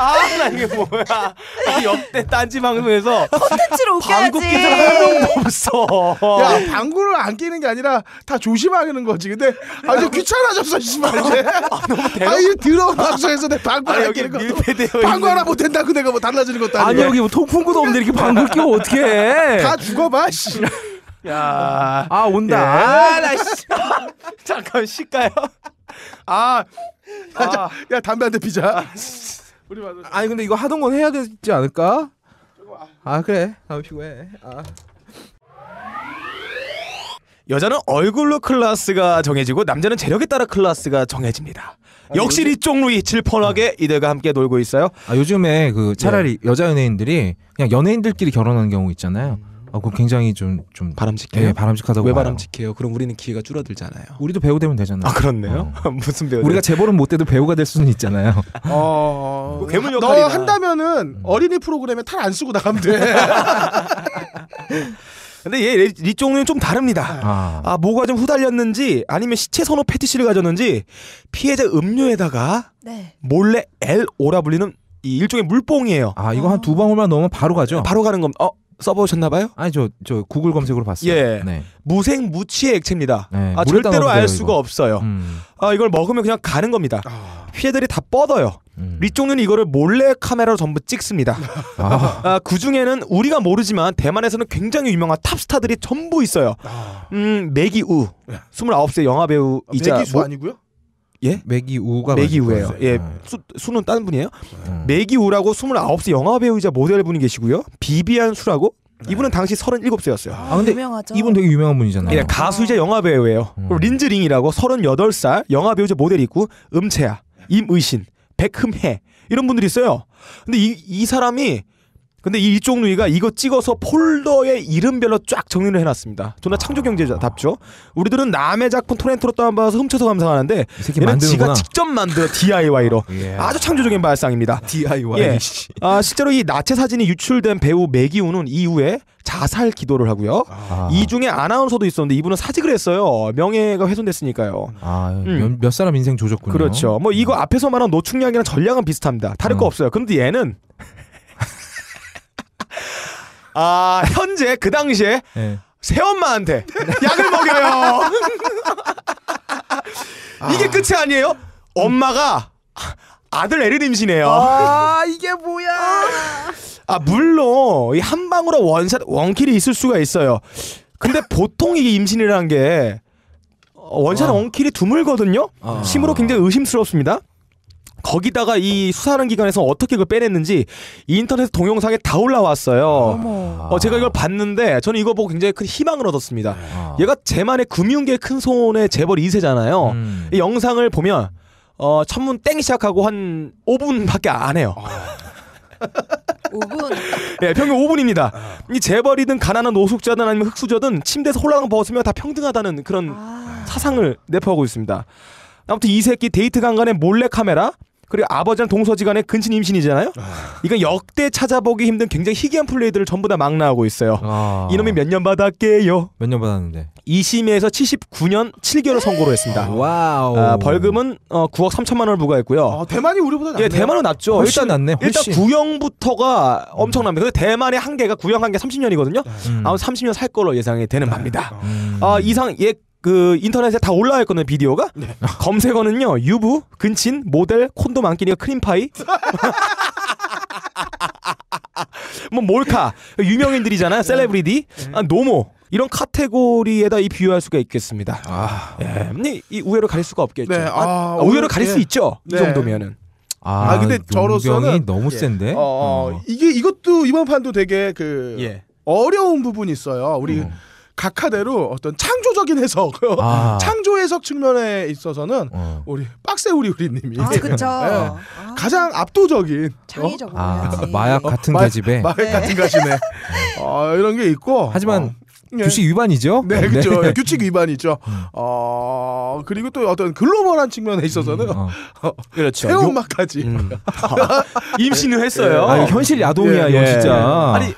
Speaker 4: 아, 나 이게 뭐야. 역대 아, 딴지 방송에서.
Speaker 3: 콘텐츠로 웃겨야지. 방구 끼들 한 명도
Speaker 4: 없어. 야,
Speaker 1: 방구를 안 끼는 게 아니라 다 조심하는 거지. 근데 아주 귀찮아졌어, 씨발. 이제. 아, 너무 아, 이 더러운 방송에서 내 방구 아, 안 끼는 거. 밀폐되어 방구 하나 못 한다고 내가 뭐 달라지는 것도 아니고. 아니, 여기 뭐
Speaker 2: 통풍구도 없는데 이렇게 방구 끼고 어떻게 해. 다
Speaker 1: 죽어봐, 씨.
Speaker 4: 야.
Speaker 1: 아, 온다. 예. 아, 나 씨. 잠깐 쉴까요? 아. 아. 야, 담배 한대 피자. 아, 우리 맞아. 아니 근데 이거 하던 건 해야 되지 않을까?
Speaker 4: 아 그래
Speaker 2: 다음 쉬고 해. 아.
Speaker 4: 여자는 얼굴로 클라스가 정해지고 남자는 재력에 따라 클라스가 정해집니다. 아니, 역시 요즘... 리쪽 루이 칠펀하게 아. 이들과 함께 놀고 있어요.
Speaker 2: 아 요즘에 그 차라리 네. 여자 연예인들이 그냥 연예인들끼리 결혼하는 경우 있잖아요. 음. 어, 그 굉장히 좀 좀 바람직해요. 네, 바람직하다고. 왜 봐요.
Speaker 4: 바람직해요? 그럼 우리는 기회가 줄어들잖아요.
Speaker 2: 우리도 배우 되면 되잖아요. 아 그렇네요.
Speaker 4: 어. 무슨 배우? 우리가 재벌은
Speaker 2: 못 돼도 배우가 될 수는 있잖아요.
Speaker 4: 어,
Speaker 2: 괴물 역할이너
Speaker 1: 한다면은 음. 어린이 프로그램에 탈 안 쓰고 나가면 돼.
Speaker 4: 근데 얘 리종류는 좀 다릅니다. 아. 아. 뭐가 좀 후달렸는지 아니면 시체 선호 패티시를 가졌는지 피해자 음료에다가 네. 몰래 L 오라 불리는 이 일종의 물뽕이에요. 아 이거 어. 한두 방울만 넣으면 바로 가죠. 바로 가는 겁니다. 어 써보셨나봐요? 아니 저 저 구글 검색으로 봤어요. 예, 네. 무생 무치의 액체입니다. 네, 아 절대로 알 수가 이거. 없어요. 음. 아 이걸 먹으면 그냥 가는 겁니다. 아. 피해들이 다 뻗어요. 음. 리종은 이거를 몰래 카메라로 전부 찍습니다. 아. 아, 그 중에는 우리가 모르지만 대만에서는 굉장히 유명한 탑스타들이 전부 있어요. 아. 음, 매기우, 29세 예. 영화 배우이자 아, 매기수 뭐, 아니고요? 예? 매기우가 매기우예요. 예. 네. 수, 수는 다른 분이에요. 음. 매기우라고 29세 영화 배우이자 모델 분이 계시고요. 비비안 수라고 이분은 네. 당시 37세였어요. 아, 아, 근데
Speaker 2: 유명하죠. 이분 되게 유명한 분이잖아요. 예,
Speaker 4: 가수이자 영화 배우예요. 음. 린즈링이라고 38살 영화 배우자 모델이 있고 음채아, 임의신, 백흠해 이런 분들이 있어요. 근데 이, 이 사람이 근데 이 이쪽 누이가 이거 찍어서 폴더의 이름별로 쫙 정리를 해놨습니다. 존나 아. 창조 경제답죠. 우리들은 남의 작품 토렌트로 다운받아서 훔쳐서 감상하는데 얘는 지가 직접 만들어 DIY로 예. 아주 창조적인 발상입니다. DIY. 예. 아, 실제로 이 나체 사진이 유출된 배우 매기우는 이후에 자살 기도를 하고요. 아. 이 중에 아나운서도 있었는데 이분은 사직을 했어요. 명예가 훼손됐으니까요. 아,
Speaker 2: 음. 몇, 사람 인생 조졌군요. 그렇죠.
Speaker 4: 뭐 이거 앞에서 말한 노충량이랑 전략은 비슷합니다. 다를 음. 거 없어요. 근데 얘는 아 현재 그 당시에 네. 새엄마한테 약을 먹여요. 아. 이게 아. 끝이 아니에요. 엄마가 아들 애를 임신해요. 아
Speaker 1: 이게 뭐야?
Speaker 4: 아 물론 이 한 방으로 원샷 원킬이 있을 수가 있어요. 근데 보통 이게 임신이라는 게 원샷 아. 원킬이 드물거든요. 아. 심으로 굉장히 의심스럽습니다. 거기다가 이 수사하는 기관에서 어떻게 그걸 빼냈는지 인터넷 동영상에 다 올라왔어요. 어머. 어, 제가 이걸 봤는데 저는 이거 보고 굉장히 큰 희망을 얻었습니다. 아. 얘가 제만의 금융계 큰 손의 재벌 2세잖아요. 음. 이 영상을 보면 어, 천문 땡 시작하고 한 5분밖에 안 해요. 아. 5분. 예, 평균 5분입니다. 이 재벌이든 가난한 노숙자든 아니면 흑수저든 침대에서 홀랑 벗으면 다 평등하다는 그런 아. 사상을 내포하고 있습니다. 아무튼 이 새끼 데이트 강간에 몰래 카메라, 그리고 아버지랑 동서지간의 근친 임신이잖아요. 아. 이건 역대 찾아보기 힘든 굉장히 희귀한 플레이들을 전부 다 망라하고 있어요. 아... 이놈이 몇 년 받았게요?
Speaker 2: 몇 년 받았는데?
Speaker 4: 2심에서 79년 7개월 선고를 했습니다. 아, 와우. 아, 벌금은 어, 9억 3천만 원을 부과했고요. 아, 대만이 우리보다 낫네. 예, 대만은 낫죠. 훨씬 일단 낫네. 훨씬. 일단 구형부터가 엄청납니다. 근데 대만의 한계가 구형 한계 30년이거든요. 음. 아 30년 살 걸로 예상이 되는 네. 바입니다. 음. 아, 이상 예그 인터넷에 다 올라와 있거든요 비디오가 네. 검색어는요 유부 근친 모델 콘도 안끼니가 크림파이 뭐 몰카 유명인들이잖아요 네. 셀레브리티 네. 아, 노모 이런 카테고리에다 이 비유할 수가 있겠습니다. 아, 예, 이, 이 우회로 가릴 수가 없겠죠. 네, 아, 아, 아 우회로 가릴 예. 수 있죠. 네. 이 정도면은. 아, 아 근데 저로서는 너무 예. 센데. 어, 어, 어. 이게 이것도
Speaker 1: 이번 판도 되게 그 예. 어려운 부분이 있어요. 우리 음. 각하대로 어떤 창조적인 해석, 아. 창조 해석 측면에 있어서는 어. 우리 빡세 우리
Speaker 2: 우리님이 아, 그쵸. 네. 아.
Speaker 1: 가장 압도적인 창의적으
Speaker 2: 어? 아, 마약 같은 어, 가집에 마약 네. 같은 가집네 어, 이런 게 있고 하지만 어. 네. 규칙 위반이죠. 네, 네.
Speaker 1: 그렇죠. 네. 규칙 위반이죠. 음. 어 그리고 또 어떤 글로벌한 측면에 있어서는 음, 어. 어 그렇죠. 태엄마까지 음. 임신을 했어요. 아 현실 야동이야, 예. 이거 예, 진짜. 예. 아니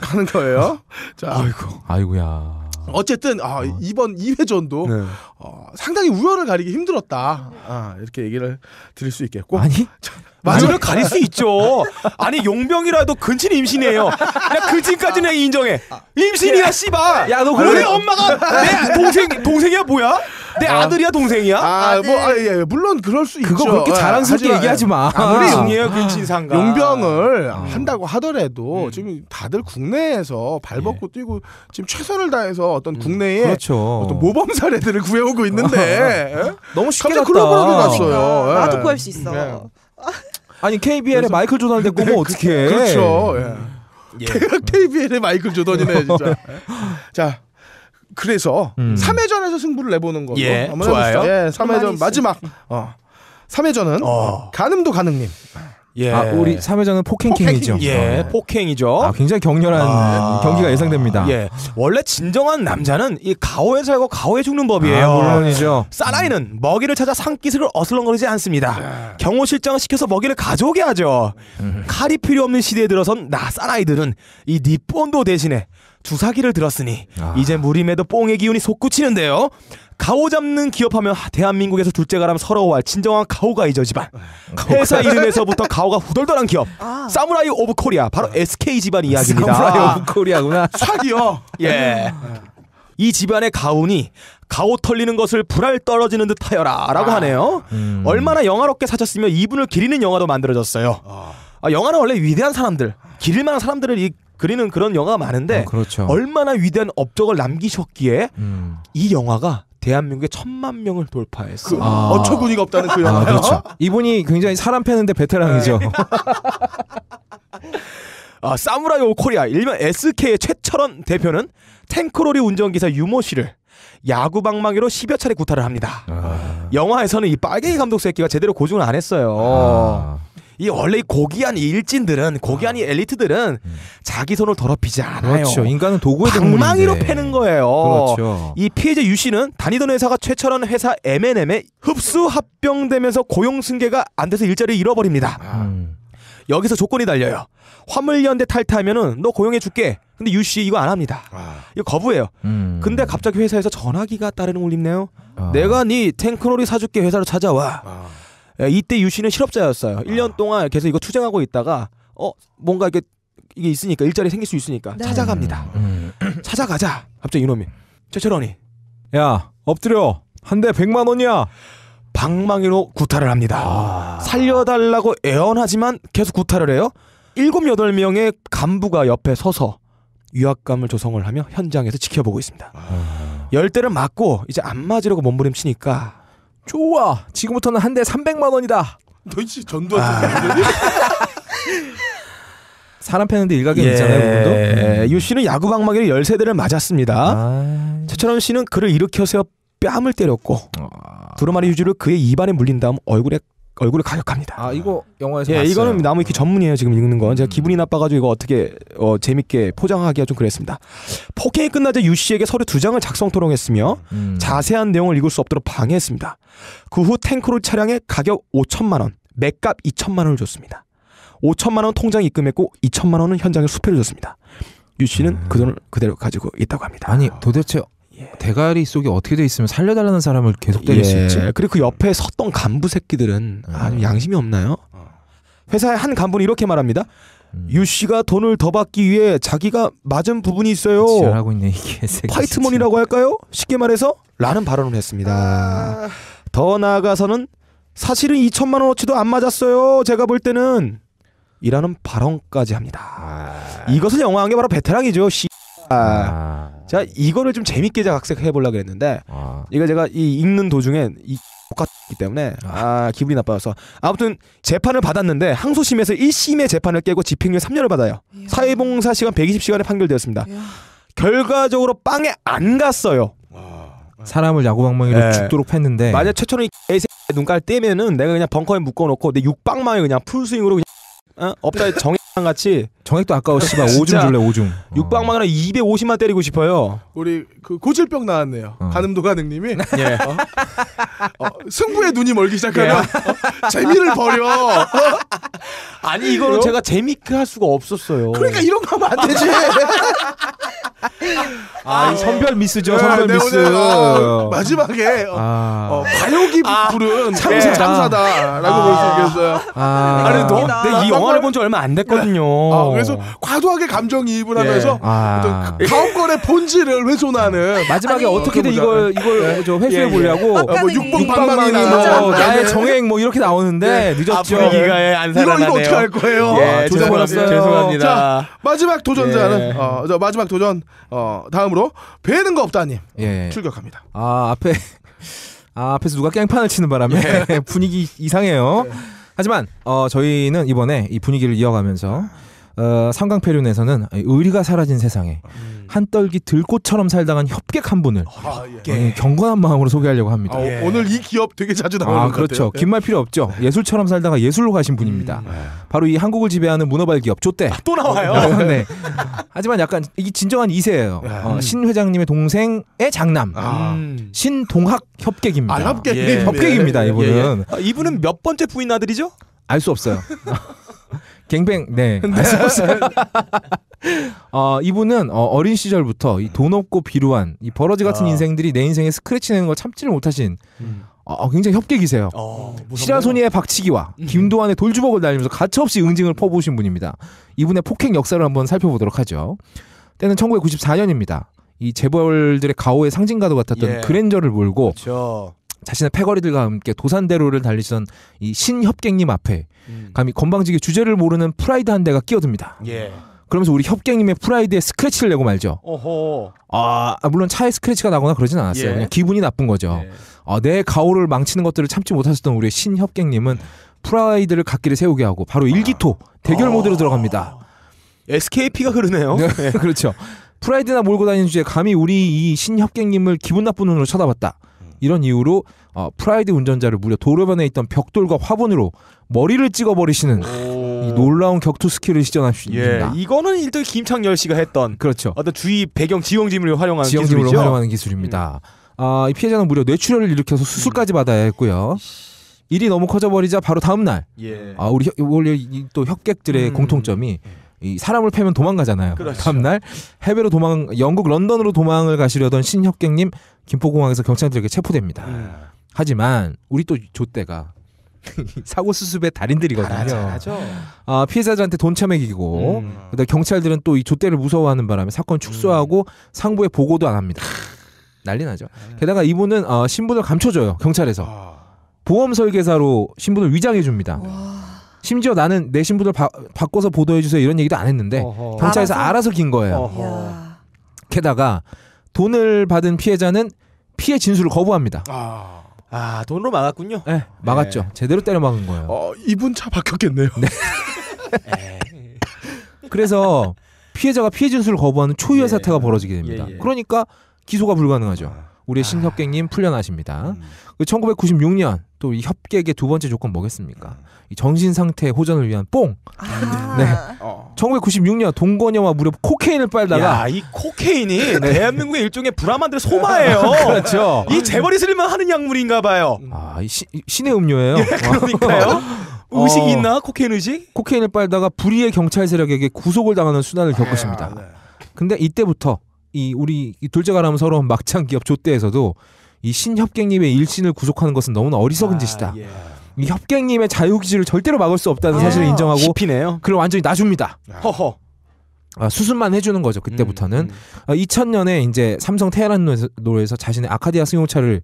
Speaker 1: 가는 거예요. 자, 아이고,
Speaker 2: 아이고야.
Speaker 1: 어. 어쨌든 아, 어. 이번 2회전도 네. 어, 상당히 우열을 가리기 힘들었다. 아, 이렇게 얘기를
Speaker 4: 드릴 수 있겠고. 아니. 맞으면 가릴 수 있죠. 아니 용병이라도 근친 임신이에요. 야 근친까지 그 는 아, 아. 인정해. 임신이야 씨발. 야너 우리 아, 엄마가 내 동생 동생이야 뭐야?
Speaker 1: 내 아. 아들이야 동생이야? 아뭐 아, 뭐, 아 예, 예, 물론 그럴 수 그거 있죠. 그렇게 자랑스럽게 예, 얘기하지 마. 예. 아무리 아. 용이에요 근친상가. 용병을 음. 한다고 하더라도 음. 지금 다들 국내에서 발벗고 예. 뛰고 지금 최선을 다해서 어떤 음. 국내에 그렇죠.
Speaker 2: 어떤 모범 사례들을 구해오고 있는데 너무 쉽게 갑자기 글로벌하게 그러니까. 갔어요. 나도 구할
Speaker 3: 수 있어.
Speaker 2: 아니 KBL에 마이클 조던 됐고 뭐 어떻게? 그렇죠.
Speaker 3: 음.
Speaker 1: 예. KBL의 마이클 조던이네 진짜. 자 그래서 음. 3회전에서 승부를 내보는 거 예, 어, 좋아요. 예, 3회전 그 마지막 어. 3회전은 어. 가늠도 가능님.
Speaker 4: 예. 아, 우리 3회전은 폭행킹이죠. 폭행 예, 어, 예. 폭행이죠. 아, 굉장히
Speaker 2: 격렬한 아. 경기가 예상됩니다.
Speaker 4: 예. 원래 진정한 남자는 이 가오에 살고 가오에 죽는 법이에요. 아, 물론이죠. 사나이는 먹이를 찾아 산기슭을 어슬렁거리지 않습니다. 네. 경호 실장을 시켜서 먹이를 가져오게 하죠. 음. 칼이 필요 없는 시대에 들어선 나 사나이들은 이 니폰도 대신에 주사기를 들었으니 아. 이제 무림에도 뽕의 기운이 솟구치는데요. 가오 잡는 기업하면 대한민국에서 둘째가라면 서러워할 진정한 가오가 이저 집안. 음. 회사 이름에서부터 가오가 후덜덜한 기업. 아. 사무라이 오브 코리아 바로 SK 아. 집안 이야기입니다. 사무라이 오브 코리아구나. 사기요. 예. 이 집안의 가훈이 가오 털리는 것을 불알 떨어지는 듯 하여라라고 아. 하네요. 음. 얼마나 영화롭게 사셨으며 이분을 기리는 영화도 만들어졌어요. 아. 아, 영화는 원래 위대한 사람들, 기릴 만한 사람들을 이 그리는 그런 영화가 많은데 어, 그렇죠. 얼마나 위대한 업적을 남기셨기에 음.
Speaker 2: 이 영화가 대한민국에 천만 명을 돌파했어. 그 아. 어처구니가 없다는 그 영화. 아, 그렇죠. 이분이 굉장히 사람 패는데 베테랑이죠. 네. 아,
Speaker 4: 사무라이 오코리아 일명 SK의 최철원 대표는 탱크로리 운전기사 유모 씨를 야구 방망이로 10여 차례 구타를 합니다. 아. 영화에서는 이 빨갱이 감독 새끼가 제대로 고증을 안 했어요. 아. 이 원래 고귀한 일진들은 고귀한 이 아. 엘리트들은 음. 자기 손을 더럽히지 않아요. 그렇죠. 인간은 도구의 동물망이로 패는 거예요. 그렇죠. 이 피해자 유 씨는 다니던 회사가 최철원 회사 M&M에 흡수 합병되면서 고용 승계가 안 돼서 일자리를 잃어버립니다. 아. 음. 여기서 조건이 달려요. 화물연대 탈퇴하면은 너 고용해 줄게. 근데 유씨 이거 안 합니다. 아. 이거 거부해요. 음. 근데 갑자기 회사에서 전화기가 따르는 울림네요. 아. 내가 네 탱크놀이 사줄게 회사로 찾아와. 아. 예, 이때 유씨는 실업자였어요. 아. 1년 동안 계속 이거 투쟁하고 있다가 어 뭔가 이게 이게 있으니까 일자리 생길 수 있으니까 네. 찾아갑니다. 음. 찾아가자. 갑자기 이놈이 최철원이 야 엎드려 한 대 100만 원이야. 방망이로 구타를 합니다. 아. 살려달라고 애원하지만 계속 구타를 해요. 일곱 여덟 명의 간부가 옆에 서서 위압감을 조성을 하며 현장에서 지켜보고 있습니다. 아. 열대를 맞고 이제 안 맞으려고 몸부림치니까 좋아. 지금부터는 한 대 300만 원이다. 너이 전두환 아. 사람 패는데 일각이 예. 있잖아요. 음. 유 씨는 야구 방망이를 열세대를 맞았습니다. 아... 최철원 씨는 그를 일으켜서 뺨을 때렸고 아. 두루마리 휴지를 그의 입안에 물린 다음 얼굴에 얼굴을 가격합니다.
Speaker 2: 아 이거 영화에서 예, 봤어요. 이거는
Speaker 4: 나무위키 네. 전문이에요. 지금 읽는 건 제가 음. 기분이 나빠가지고 이거 어떻게 어, 재밌게 포장하기가 좀 그랬습니다. 폭행이 끝나자 유 씨에게 서류 두 장을 작성 토론했으며 음. 자세한 내용을 읽을 수 없도록 방해했습니다. 그 후 탱크롤 차량에 가격 5천만 원, 맥값 2천만 원을 줬습니다. 5천만 원통장 입금했고 2천만 원은 현장에
Speaker 2: 수표를 줬습니다. 유 씨는 음. 그 돈을 그대로 가지고 있다고 합니다. 아니 도대체 예. 대가리 속이 어떻게 돼 있으면 살려달라는 사람을 계속 때릴 예. 수 있지. 그리고 그 옆에 섰던 간부 새끼들은
Speaker 4: 음. 아 양심이 없나요? 어. 회사의 한 간부는 이렇게 말합니다. 음. 유 씨가 돈을 더 받기 위해 자기가 맞은 부분이 있어요. 지랄하고 있네 이게. 화이트몬이라고 할까요? 쉽게 말해서 라는 발언을 했습니다. 아... 더 나아가서는 사실은 2천만 원어치도 안 맞았어요. 제가 볼 때는 이라는 발언까지 합니다. 아... 이것을 영화한 게 바로 베테랑이죠. 아, 아. 제가 이거를 좀 재밌게 제 각색해 보려고 했는데 아. 이거 제가 이 읽는 도중에 이 똑같기 때문에 아. 아 기분이 나빠서 아무튼 재판을 받았는데 항소심에서 1심의 재판을 깨고 집행유예 3년을 받아요. 이야. 사회봉사 시간 120시간에 판결되었습니다. 이야. 결과적으로 빵에 안 갔어요.
Speaker 2: 사람을 야구방망이로 네. 죽도록 했는데 만약
Speaker 4: 최초로 에이스 눈깔 떼면은 내가 그냥 벙커에 묶어놓고 내 육방망이 그냥 풀스윙으로 그냥 어? 업다의 정해랑 같이 정액도 아까워 씨발 오줌 줄래 오줌. 어. 육방망이나 250만 때리고 싶어요. 우리 그 고질병 나왔네요.
Speaker 1: 어. 가늠도 가능님이 예. 어? 어, 승부의 눈이 멀기 시작하면 예. 어? 재미를 버려.
Speaker 4: 아니 이거는 어? 제가 재미있게할 수가 없었어요. 그러니까
Speaker 1: 이런 거 하면 안 되지.
Speaker 4: 아, 아 선별 미스죠. 네, 선별 네, 미스.
Speaker 1: 오늘, 아, 마지막에
Speaker 4: 어,
Speaker 1: 과욕이 아. 아. 부른 참사, 네, 참사다라고
Speaker 4: 아. 볼수
Speaker 2: 있겠어요.
Speaker 1: 아, 니 너, 아, 이 영화를 본 지 얼마
Speaker 4: 안 됐거든요. 그래서 어.
Speaker 2: 과도하게
Speaker 1: 감정이입을 예. 하면서 아. 가업권의 본질을 훼손하는 마지막에 아니, 어떻게든 이걸
Speaker 2: 이걸 예. 저 예, 회수해 보려고 아, 뭐 육봉 반만이나 뭐 나의 정행 뭐 이렇게 나오는데 늦었죠. 아, 분위기가에 안살아 이거 어떻게 할 거예요? 예, 조져버렸어요. 아, 뭐, 죄송합니다. 자, 마지막 도전자는 어,
Speaker 1: 마지막 도전 어, 다음으로 배는 거 없다님 예.
Speaker 2: 출격합니다. 아 앞에 아, 앞에서 누가 깽판을 치는 바람에 분위기 이상해요. 예. 하지만 어, 저희는 이번에 이 분위기를 이어가면서 어, 삼강패륜에서는 의리가 사라진 세상에 음. 한떨기 들꽃처럼 살다간 협객 한 분을 아, 예. 예. 예 경건한 마음으로 소개하려고 합니다. 아, 예.
Speaker 1: 오늘 이 기업 되게 자주
Speaker 2: 나오는 아, 그렇죠. 긴 말 필요 없죠. 네. 예술처럼 살다가 예술로 가신 분입니다. 음. 네. 바로 이 한국을 지배하는 문어발 기업 조대. 아, 또 나와요. 네. 하지만 약간 이 진정한 2세예요. 어, 신 회장님의 동생의 장남 아. 음. 신동학 협객입니다. 아, 협객. 예. 협객입니다. 예, 이분은 아, 이분은 몇 번째 부인 아들이죠? 알 수 없어요. 갱뱅 네. 네. 어, 이분은 어, 린 시절부터 이 돈 없고 비루한 이 버러지 같은 아. 인생들이 내 인생에 스크래치 내는 걸 참지를 못하신 음. 어, 어 굉장히 협객이세요. 어, 시라소니의 박치기와 음. 김도환의 돌주먹을 날리면서 가차없이 응징을 퍼부으신 분입니다. 이분의 폭행 역사를 한번 살펴보도록 하죠. 때는 1994년입니다. 이 재벌들의 가오의 상징가도 같았던 예. 그랜저를 몰고 그렇 자신의 패거리들과 함께 도산대로를 달리던이 신협객님 앞에 음. 감히 건방지게 주제를 모르는 프라이드 한 대가 끼어듭니다. 예. 그러면서 우리 협객님의 프라이드에 스크래치를 내고 말죠.
Speaker 4: 어허.
Speaker 2: 아, 아 물론 차에 스크래치가 나거나 그러진 않았어요. 예. 그냥 기분이 나쁜 거죠. 예. 아, 내 가오를 망치는 것들을 참지 못하셨던 우리 신협객님은 예. 프라이드를 갓길에 세우게 하고 바로 아. 일기토 아. 대결 아. 모드로 들어갑니다. SKP가 흐르네요. 네, 그렇죠. 프라이드나 몰고 다니는 주에 제 감히 우리 이 신협객님을 기분 나쁜 눈으로 쳐다봤다. 이런 이유로 어, 프라이드 운전자를 무려 도로변에 있던 벽돌과 화분으로 머리를 찍어버리시는 이 놀라운 격투 스킬을 시전하십니다. 예, 이거는
Speaker 4: 일단 김창열
Speaker 2: 씨가 했던 그렇죠.
Speaker 4: 어떤 주위 배경 지형지을 활용하는 지형지을 기술이죠. 활용하는
Speaker 2: 기술입니다. 음. 아, 이 피해자는 무려 뇌출혈을 일으켜서 수술까지 받아야 했고요. 일이 너무 커져버리자 바로 다음 날. 예. 아 우리 또 협객들의 음. 공통점이 음. 이 사람을 패면 도망가잖아요. 그렇죠. 다음날 해외로 도망 영국 런던으로 도망을 가시려던 신혁객님 김포공항에서 경찰들에게 체포됩니다. 음. 하지만 우리 또 조대가 사고 수습의 달인들이거든요. 아, 아 피해자들한테 돈 처매기고 음. 그다음 경찰들은 또 이 조대를 무서워하는 바람에 사건 축소하고 음. 상부에 보고도 안 합니다. 난리 나죠. 네. 게다가 이분은 어, 신분을 감춰줘요 경찰에서 아. 보험 설계사로 신분을 위장해 줍니다. 심지어 나는 내 신분을 바, 꿔서 보도해 주세요 이런 얘기도 안 했는데 어허. 경찰에서 알아서, 알아서 긴 거예요. 어허. 게다가 돈을 받은 피해자는 피해 진술을 거부합니다. 아, 아 돈으로 막았군요. 네, 막았죠. 네. 제대로 때려 막은 거예요. 어, 이분 차 바뀌었겠네요. 네. 그래서 피해자가 피해 진술을 거부하는 초유의 예. 사태가 벌어지게 됩니다. 예, 예. 그러니까 기소가 불가능하죠. 아. 우리의 신석갱님 아. 풀려나십니다. 음. 1996년 그 또이 협객의 두 번째 조건 뭐겠습니까? 음. 이 정신 상태 호전을 위한 뽕. 아. 네. 어. 1996년 동거녀와 무려 코케인을 빨다가 야, 이 코케인이 네. 대한민국의 일종의 브라만들 소마예요.
Speaker 4: 그렇죠. 이 재벌이
Speaker 2: 쓰려면 하는 약물인가 봐요. 아, 이 시, 신의 음료예요. 예, 그러니까요. 의식이 어, 있나? 코케인 의식? 코케인을 빨다가 불의의 경찰 세력에게 구속을 당하는 수난을 겪으십니다. 아, 네. 근데 이때부터 이 우리 둘째 가면서로 막창 기업 조대에서도 이 신협객님의 일신을 구속하는 것은 너무나 어리석은 아, 짓이다. 예. 이 협객님의 자유기지를 절대로 막을 수 없다는 아, 사실을 인정하고 씹네요 그걸 완전히 놔줍니다. 아. 허허. 아, 수습만 해주는 거죠. 그때부터는 음, 음. 아, 2000년에 이제 삼성 테헤란로에서 자신의 아카디아 승용차를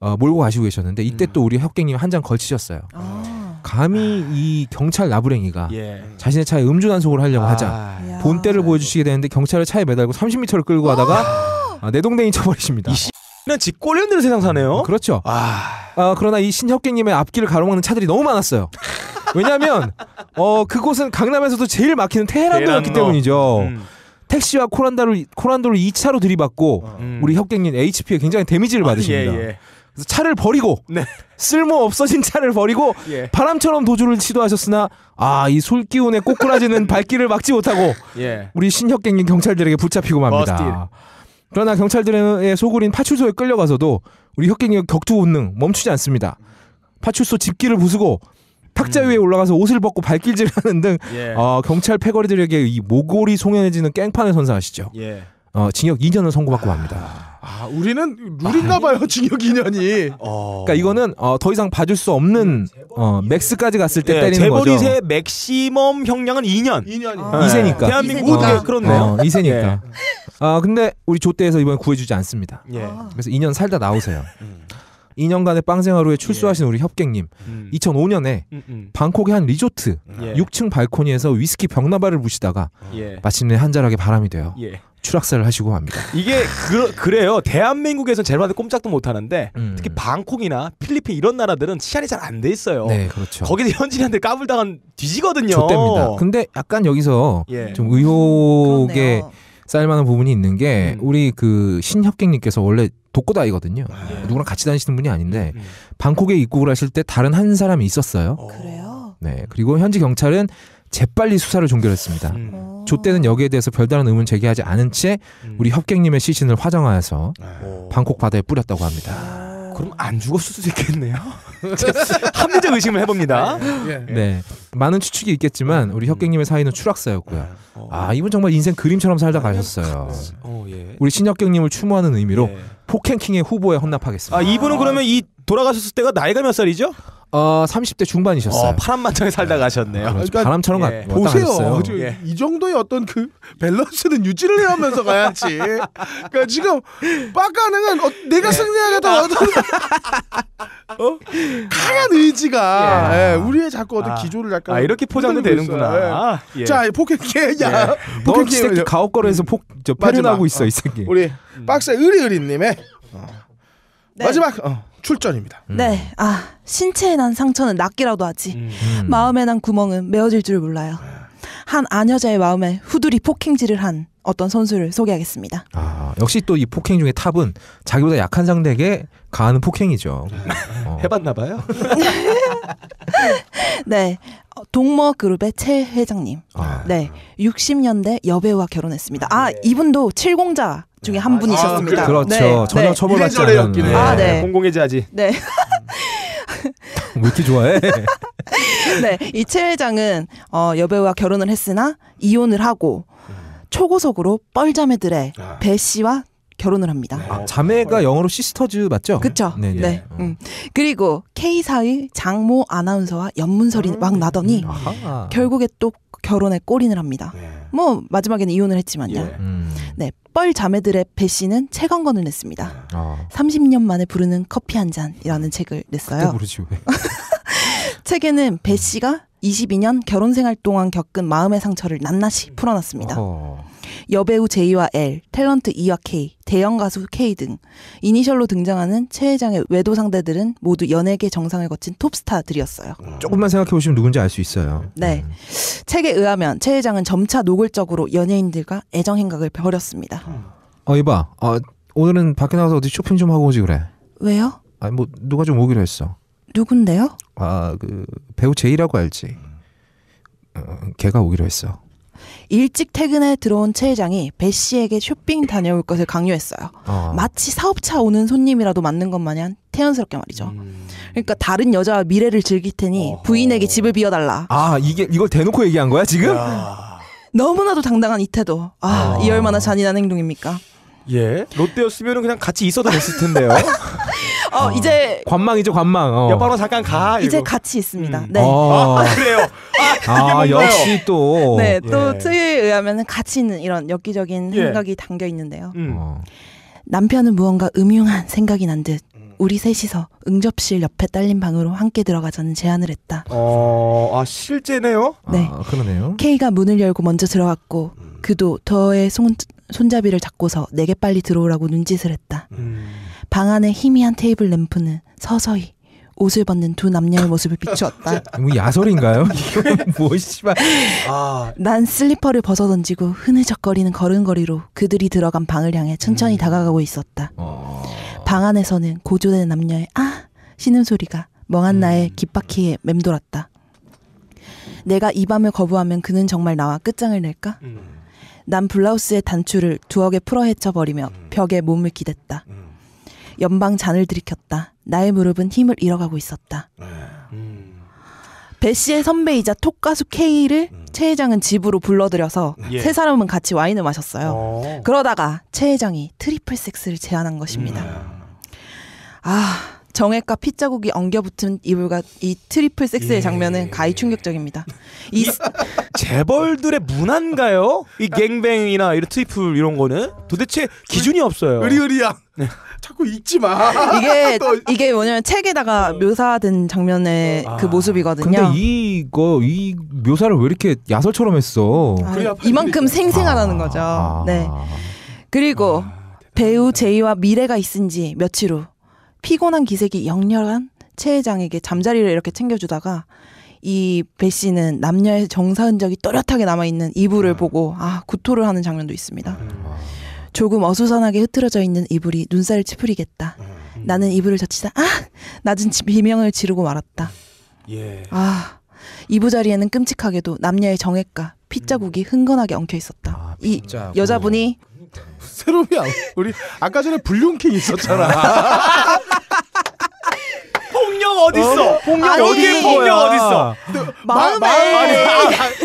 Speaker 2: 어, 몰고 가시고 계셨는데 이때 음. 또 우리 협객님 한장 걸치셨어요. 아. 감히 아. 이 경찰 나부랭이가 예. 자신의 차에 음주 단속을 하려고 아, 하자 본때를 보여주시게 되는데 경찰을 차에 매달고 30m를 끌고 가다가 아, 내동댕이 쳐버리십니다. 이런 직골 흔드는 세상 사네요. 음, 그렇죠. 아... 아, 그러나 이 신혁객님의 앞길을 가로막는 차들이 너무 많았어요. 왜냐하면 어 그곳은 강남에서도 제일 막히는 테헤란도였기 때문이죠. 음. 택시와 코란다를 코란도를 2차로 들이받고 어. 음. 우리 협객님 HP에 굉장히 데미지를 아, 받으십니다. 예, 예. 그래서 차를 버리고 네. 쓸모 없어진 차를 버리고 예. 바람처럼 도주를 시도하셨으나 아이 솔기운에 꼬꾸라지는 발길을 막지 못하고 예. 우리 신혁객님 경찰들에게 붙잡히고 맙니다. 그러나 경찰들의 소굴인 파출소에 끌려가서도 우리 혁갱이가 격투 본능 멈추지 않습니다. 파출소 집기를 부수고 탁자 위에 음. 올라가서 옷을 벗고 발길질을 하는 등 예. 어, 경찰 패거리들에게 이 모골이 송연해지는 깽판을 선사하시죠. 예. 어, 징역 2년을 선고받고 맙니다. 아, 아, 우리는 룰인가 아. 봐요. 아, 징역 2년이. 어. 그러니까 이거는 어, 더 이상 봐줄 수 없는 어, 맥스까지 갔을 때 예, 때리는 거죠. 재벌 2세 맥시멈 형량은 2년. 2년이. 아. 세니까 대한민국 어, 그렇네요. 어, 2세니까. 아 근데 우리 조대에서 이번에 구해주지 않습니다. 예. 아. 그래서 2년 살다 나오세요. 음. 2년간의 빵생활후에 출소하신 예. 우리 협객님. 음. 2005년에 음음. 방콕의 한 리조트 예. 6층 발코니에서 위스키 병나발을 부시다가 예. 마침내 한자락에 바람이 돼요. 예. 추락사를 하시고 합니다. 이게
Speaker 4: 그, 그 래요
Speaker 2: 대한민국에서
Speaker 4: 제발 꼼짝도 못 하는데 음. 특히 방콕이나 필리핀 이런 나라들은 치안이 잘 안 돼 있어요. 네, 그렇죠. 거기서 현지인한테 까불당한 뒤지거든요. 좋답니다. 근데
Speaker 2: 약간 여기서 예. 좀 의혹에 그렇네요. 쌓일만한 부분이 있는 게 음. 우리 그 신협객님께서 원래 독고다이거든요. 네. 누구랑 같이 다니시는 분이 아닌데 음. 방콕에 입국을 하실 때 다른 한 사람이 있었어요. 어. 그래요? 네. 그리고 현지 경찰은 재빨리 수사를 종결했습니다. 음. 어. 조때는 여기에 대해서 별다른 의문 제기하지 않은 채 음. 우리 협객님의 시신을 화정하여서 아. 어. 방콕 바다에 뿌렸다고 합니다. 아.
Speaker 4: 그럼 안 죽었을 수도 있겠네요. 합리적 의심을 해봅니다. 네. 예.
Speaker 2: 네. 네. 많은 추측이 있겠지만 우리 혁갱님의 사이는 추락사였고요. 네. 어. 아 이분 정말 인생 그림처럼 살다 가셨어요. 어, 예. 우리 신혁갱님을 추모하는 의미로 예. 폭행킹의 후보에 헌납하겠습니다. 아
Speaker 4: 이분은 그러면 이 돌아가셨을 때가 나이가 몇 살이죠? 어 30대 중반이셨어요. 어, 파란 만장에 살다 네. 가셨네요. 아, 그렇죠. 그러니까, 바람처럼 예. 가, 보세요.
Speaker 1: 예. 이 정도의 어떤 그 밸런스는 유지를 해가면서 가야지. 그러니까 지금 빡가능한 어, 내가 예. 승리하겠다 아. 어떤 어? 강한 의지가 예. 예. 우리의 자꾸 어떤 아. 기조를 약간 아 이렇게 포장도 되는구나. 예. 예. 자 포켓게 야 예. 포켓게 새끼 가옥거에서 폭저 빠져나고 있어 어. 이 새끼. 우리 음. 박사 의리의리님의 어. 네. 마지막 어, 출전입니다. 네. 음. 네,
Speaker 3: 아 신체에 난 상처는 낫기라도 하지. 음. 음. 마음에 난 구멍은 메어질 줄 몰라요. 네. 한 아녀자의 마음에 후두리 폭행질을 한 어떤 선수를 소개하겠습니다.
Speaker 2: 아, 역시 또 이 폭행 중에 탑은 자기보다 약한 상대에게 가하는 폭행이죠. 네. 어. 해봤나 봐요.
Speaker 3: 네, 동머 그룹의 최 회장님. 아. 네. 60년대 여배우와 결혼했습니다. 아, 네. 이분도 70자 중에 한 아, 분이셨습니다. 아, 그, 그렇죠. 네. 전혀 네. 처벌받지
Speaker 4: 않았네. 네. 아, 네. 공공의자지.
Speaker 3: 네.
Speaker 4: 왜 이렇게 좋아해?
Speaker 3: 네, 이 최 회장은 어, 여배우와 결혼을 했으나 이혼을 하고 음. 초고속으로 뻘자매들의 아. 배 씨와 결혼을 합니다. 아,
Speaker 2: 자매가 네. 영어로 시스터즈 맞죠? 그쵸. 네. 네. 네.
Speaker 3: 어. 음. 그리고 K사의 장모 아나운서와 연문설이 음. 막 나더니 음. 아하. 결국에 또 결혼에 꼬인을 합니다. 네. 뭐 마지막에는 이혼을 했지만요. 예. 음. 네, 뻘 자매들의 배 씨는 책한 권을 냈습니다. 네. 아. 30년 만에 부르는 커피 한 잔이라는 책을 냈어요. 모르지 왜. 책에는 배 씨가 22년 결혼 생활 동안 겪은 마음의 상처를 낱낱이 음. 풀어놨습니다. 어 여배우 J와 L, 탤런트 E와 K, 대형 가수 K 등 이니셜로 등장하는 최 회장의 외도 상대들은 모두 연예계 정상을 거친 톱스타들이었어요.
Speaker 2: 음. 조금만 생각해 보시면 누군지 알 수 있어요.
Speaker 3: 네. 음. 책에 의하면 최 회장은 점차 노골적으로 연예인들과 애정 행각을 벌였습니다. 음.
Speaker 2: 어 이봐. 어, 오늘은 밖에 나가서 어디 쇼핑 좀 하고 오지 그래. 왜요? 아니 뭐 누가 좀 오기로 했어. 누군데요? 아그 배우 제라고 알지. 음. 어, 걔가 오기로 했어.
Speaker 3: 일찍 퇴근해 들어온 최 회장이 배 씨에게 쇼핑 다녀올 것을 강요했어요. 어. 마치 사업차 오는 손님이라도 맞는 것 마냥 태연스럽게 말이죠. 음. 그러니까 다른 여자와 미래를 즐길 테니 어허. 부인에게 집을 비워달라.
Speaker 2: 아 이게 이걸 대놓고 얘기한 거야 지금? 야.
Speaker 3: 너무나도 당당한 이 태도. 아, 아. 이 얼마나 잔인한 행동입니까?
Speaker 4: 예. 롯데였으면 그냥 같이 있어도 됐을
Speaker 2: 텐데요.
Speaker 3: 어, 어, 이제
Speaker 2: 관망이죠 관망. 어. 옆방으로
Speaker 3: 잠깐 가. 이제 이러 같이 있습니다. 음. 네. 어. 아, 아, 그래요. 아, 아 역시 또. 네, 또 예. 트에 의하면 같이 있는 이런 엽기적인 예. 생각이 담겨 있는데요. 음. 어. 남편은 무언가 음흉한 생각이 난 듯 우리 셋이서 응접실 옆에 딸린 방으로 함께 들어가자는 제안을 했다.
Speaker 2: 어, 아 실제네요. 네, 아, 그러네요.
Speaker 3: K가 문을 열고 먼저 들어갔고 그도 더의 손, 손잡이를 잡고서 내게 빨리 들어오라고 눈짓을 했다. 음. 방안에 희미한 테이블 램프는 서서히 옷을 벗는 두 남녀의 모습을 비추었다.
Speaker 2: 뭐 야설인가요? 뭐 씨발. 아.
Speaker 3: 난 슬리퍼를 벗어 던지고 흐느적거리는 걸음걸이로 그들이 들어간 방을 향해 천천히 음. 다가가고 있었다. 어. 방 안에서는 고조된 남녀의 아 신음 소리가 멍한 음. 나의 귓바퀴에 맴돌았다. 내가 이 밤을 거부하면 그는 정말 나와 끝장을 낼까? 음. 난 블라우스의 단추를 두억에 풀어 헤쳐버리며 음. 벽에 몸을 기댔다. 음. 연방 잔을 들이켰다. 나의 무릎은 힘을 잃어가고 있었다. 네. 음. 배 씨의 선배이자 톡 가수 K를 음. 최 회장은 집으로 불러들여서 예. 세 사람은 같이 와인을 마셨어요. 오. 어. 그러다가 최 회장이 트리플 섹스를 제안한 것입니다. 음. 아 정액과 핏자국이 엉겨붙은 이불과 이 트리플 섹스의 예. 장면은 가히 충격적입니다.
Speaker 4: 이 재벌들의 문화인가요? 이 갱뱅이나 이런 트리플 이런 거는 도대체 기준이 없어요. 의리의리야.
Speaker 3: 네. 자꾸 읽지 마. 이게 이게 뭐냐면 책에다가 어. 묘사된 장면의 어. 그 아, 그 모습이거든요. 근데
Speaker 2: 이거 이 묘사를 왜 이렇게 야설처럼 했어? 아,
Speaker 3: 이만큼 생생하다는 거죠. 아. 네. 그리고 아, 배우 제이와 미래가 있은 지 며칠 후 피곤한 기색이 역렬한 최 회장에게 잠자리를 이렇게 챙겨주다가 이배 씨는 남녀의 정사 흔적이 또렷하게 남아있는 이불을 네. 보고 아 구토를 하는 장면도 있습니다. 음. 조금 어수선하게 흐트러져 있는 이불이 눈살을 찌푸리겠다. 음. 나는 이불을 젖히다. 아! 낮은 비명을 지르고 말았다. 예. 아. 이부 자리에는 끔찍하게도 남녀의 정액과 핏자국이 음. 흥건하게 엉켜 있었다.
Speaker 1: 아, 이 여자분이 그러니까. 새로미 우리 아까 전에 불륜킹 있었잖아.
Speaker 4: 폭력 어딨어? 어? 폭력 아니, 어디에 폭력 어딨어? 마음에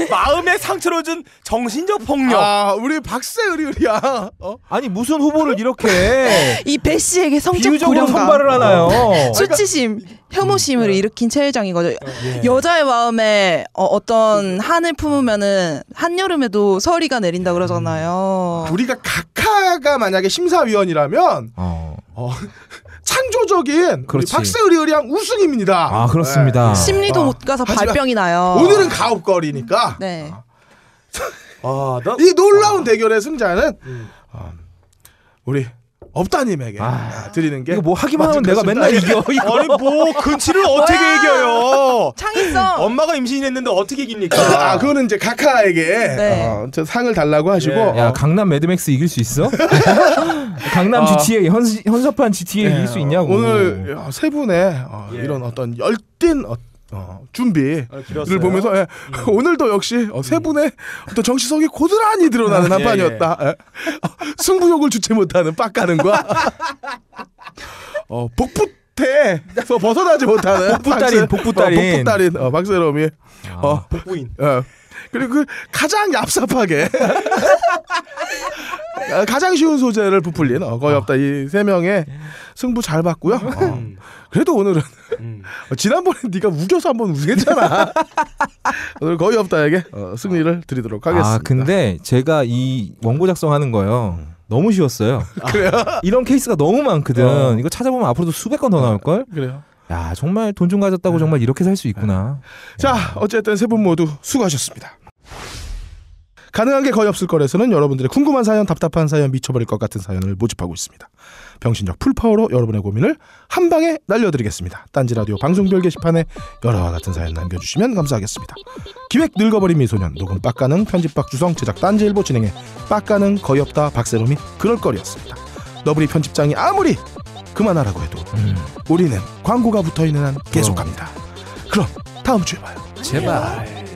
Speaker 4: 마, 음에 아, 상처를 준 정신적 폭력.
Speaker 3: 아, 우리 박세 의리의리야. 어? 아니 무슨 후보를 이렇게 이배 씨에게 성적 비유 선발을 하나요? 어. 그러니까 수치심, 혐오심을 음, 네. 일으킨 최회장이거든. 예. 여자의 마음에 어, 떤 한을 품으면은 한 여름에도 서리가 내린다 그러잖아요. 음. 어. 우리가
Speaker 1: 각하가 만약에 심사위원이라면. 어. 어 창조적인 박세리 의리한 우승입니다. 아 그렇습니다. 네. 심리도 못 가서 발병이 나요. 오늘은 가업거리니까. 네. 아. 아, 나... 이 놀라운 대결의 승자는 음. 어, 우리 없다님에게 아, 아, 드리는
Speaker 4: 게. 이거 뭐 하기만 하면 내가 맨날 이겨. 이거. 아니 뭐 근치를 어떻게 이겨요? 창의성. 엄마가 임신했는데 어떻게 이깁니까? 아 그거는 이제 카카에게 네.
Speaker 2: 어, 상을 달라고 하시고. 예. 어. 야 어. 강남 매드맥스 이길 수 있어? 강남 아. GTA 현, 현섭판 GTA 예. 이길 수 있냐고. 오늘
Speaker 1: 세 분의 어, 예. 이런 어떤 열띤 어떤 어, 준비를 아, 보면서 예. 음. 오늘도 역시 어, 세 음. 분의 음. 어떤 정치성이 고스란히 드러나는 아, 예, 한판이었다. 예, 예. 어, 승부욕을 주체 못하는 빡가는과 어, 복붙에 벗어나지 못하는 복부따린 복부따린 복부따린 어, 어 박세롬이 아, 어, 복부인. 어. 그리고 그 가장 얍삽하게 어, 가장 쉬운 소재를 부풀린 어, 거의 아. 없다 이 세 명의 예. 승부 잘 봤고요. 어. 그래도 오늘은 음. 어, 지난번에 네가 우겨서 한 번 우겼잖아. 오늘 거의 없다에게 어, 승리를 드리도록 아, 하겠습니다. 아
Speaker 2: 근데 제가 이 원고 작성하는 거요. 너무 쉬웠어요. 아, 그래요? 이런 케이스가 너무 많거든. 어. 이거 찾아보면 앞으로도 수백 건더 네. 나올 걸. 그래요. 야 정말 돈 좀 가졌다고 네. 정말 이렇게 살 수 있구나. 네. 자 어쨌든 세 분 모두 수고하셨습니다. 가능한 게 거의 없을
Speaker 1: 거래서는 여러분들의 궁금한 사연, 답답한 사연, 미쳐버릴 것 같은 사연을 모집하고 있습니다. 병신적 풀파워로 여러분의 고민을 한 방에 날려드리겠습니다. 딴지 라디오 방송별 게시판에 여러와 같은 사연 남겨주시면 감사하겠습니다. 기획 늙어버린 미소년 녹음 빡가능 편집 박주성 제작 딴지일보 진행해 빡가능 거의 없다 박세롬이 그럴거리였습니다. 너브리 편집장이 아무리 그만하라고 해도 음. 우리는 광고가 붙어있는 한 계속합니다. 그럼 다음 주에 봐요. 제발.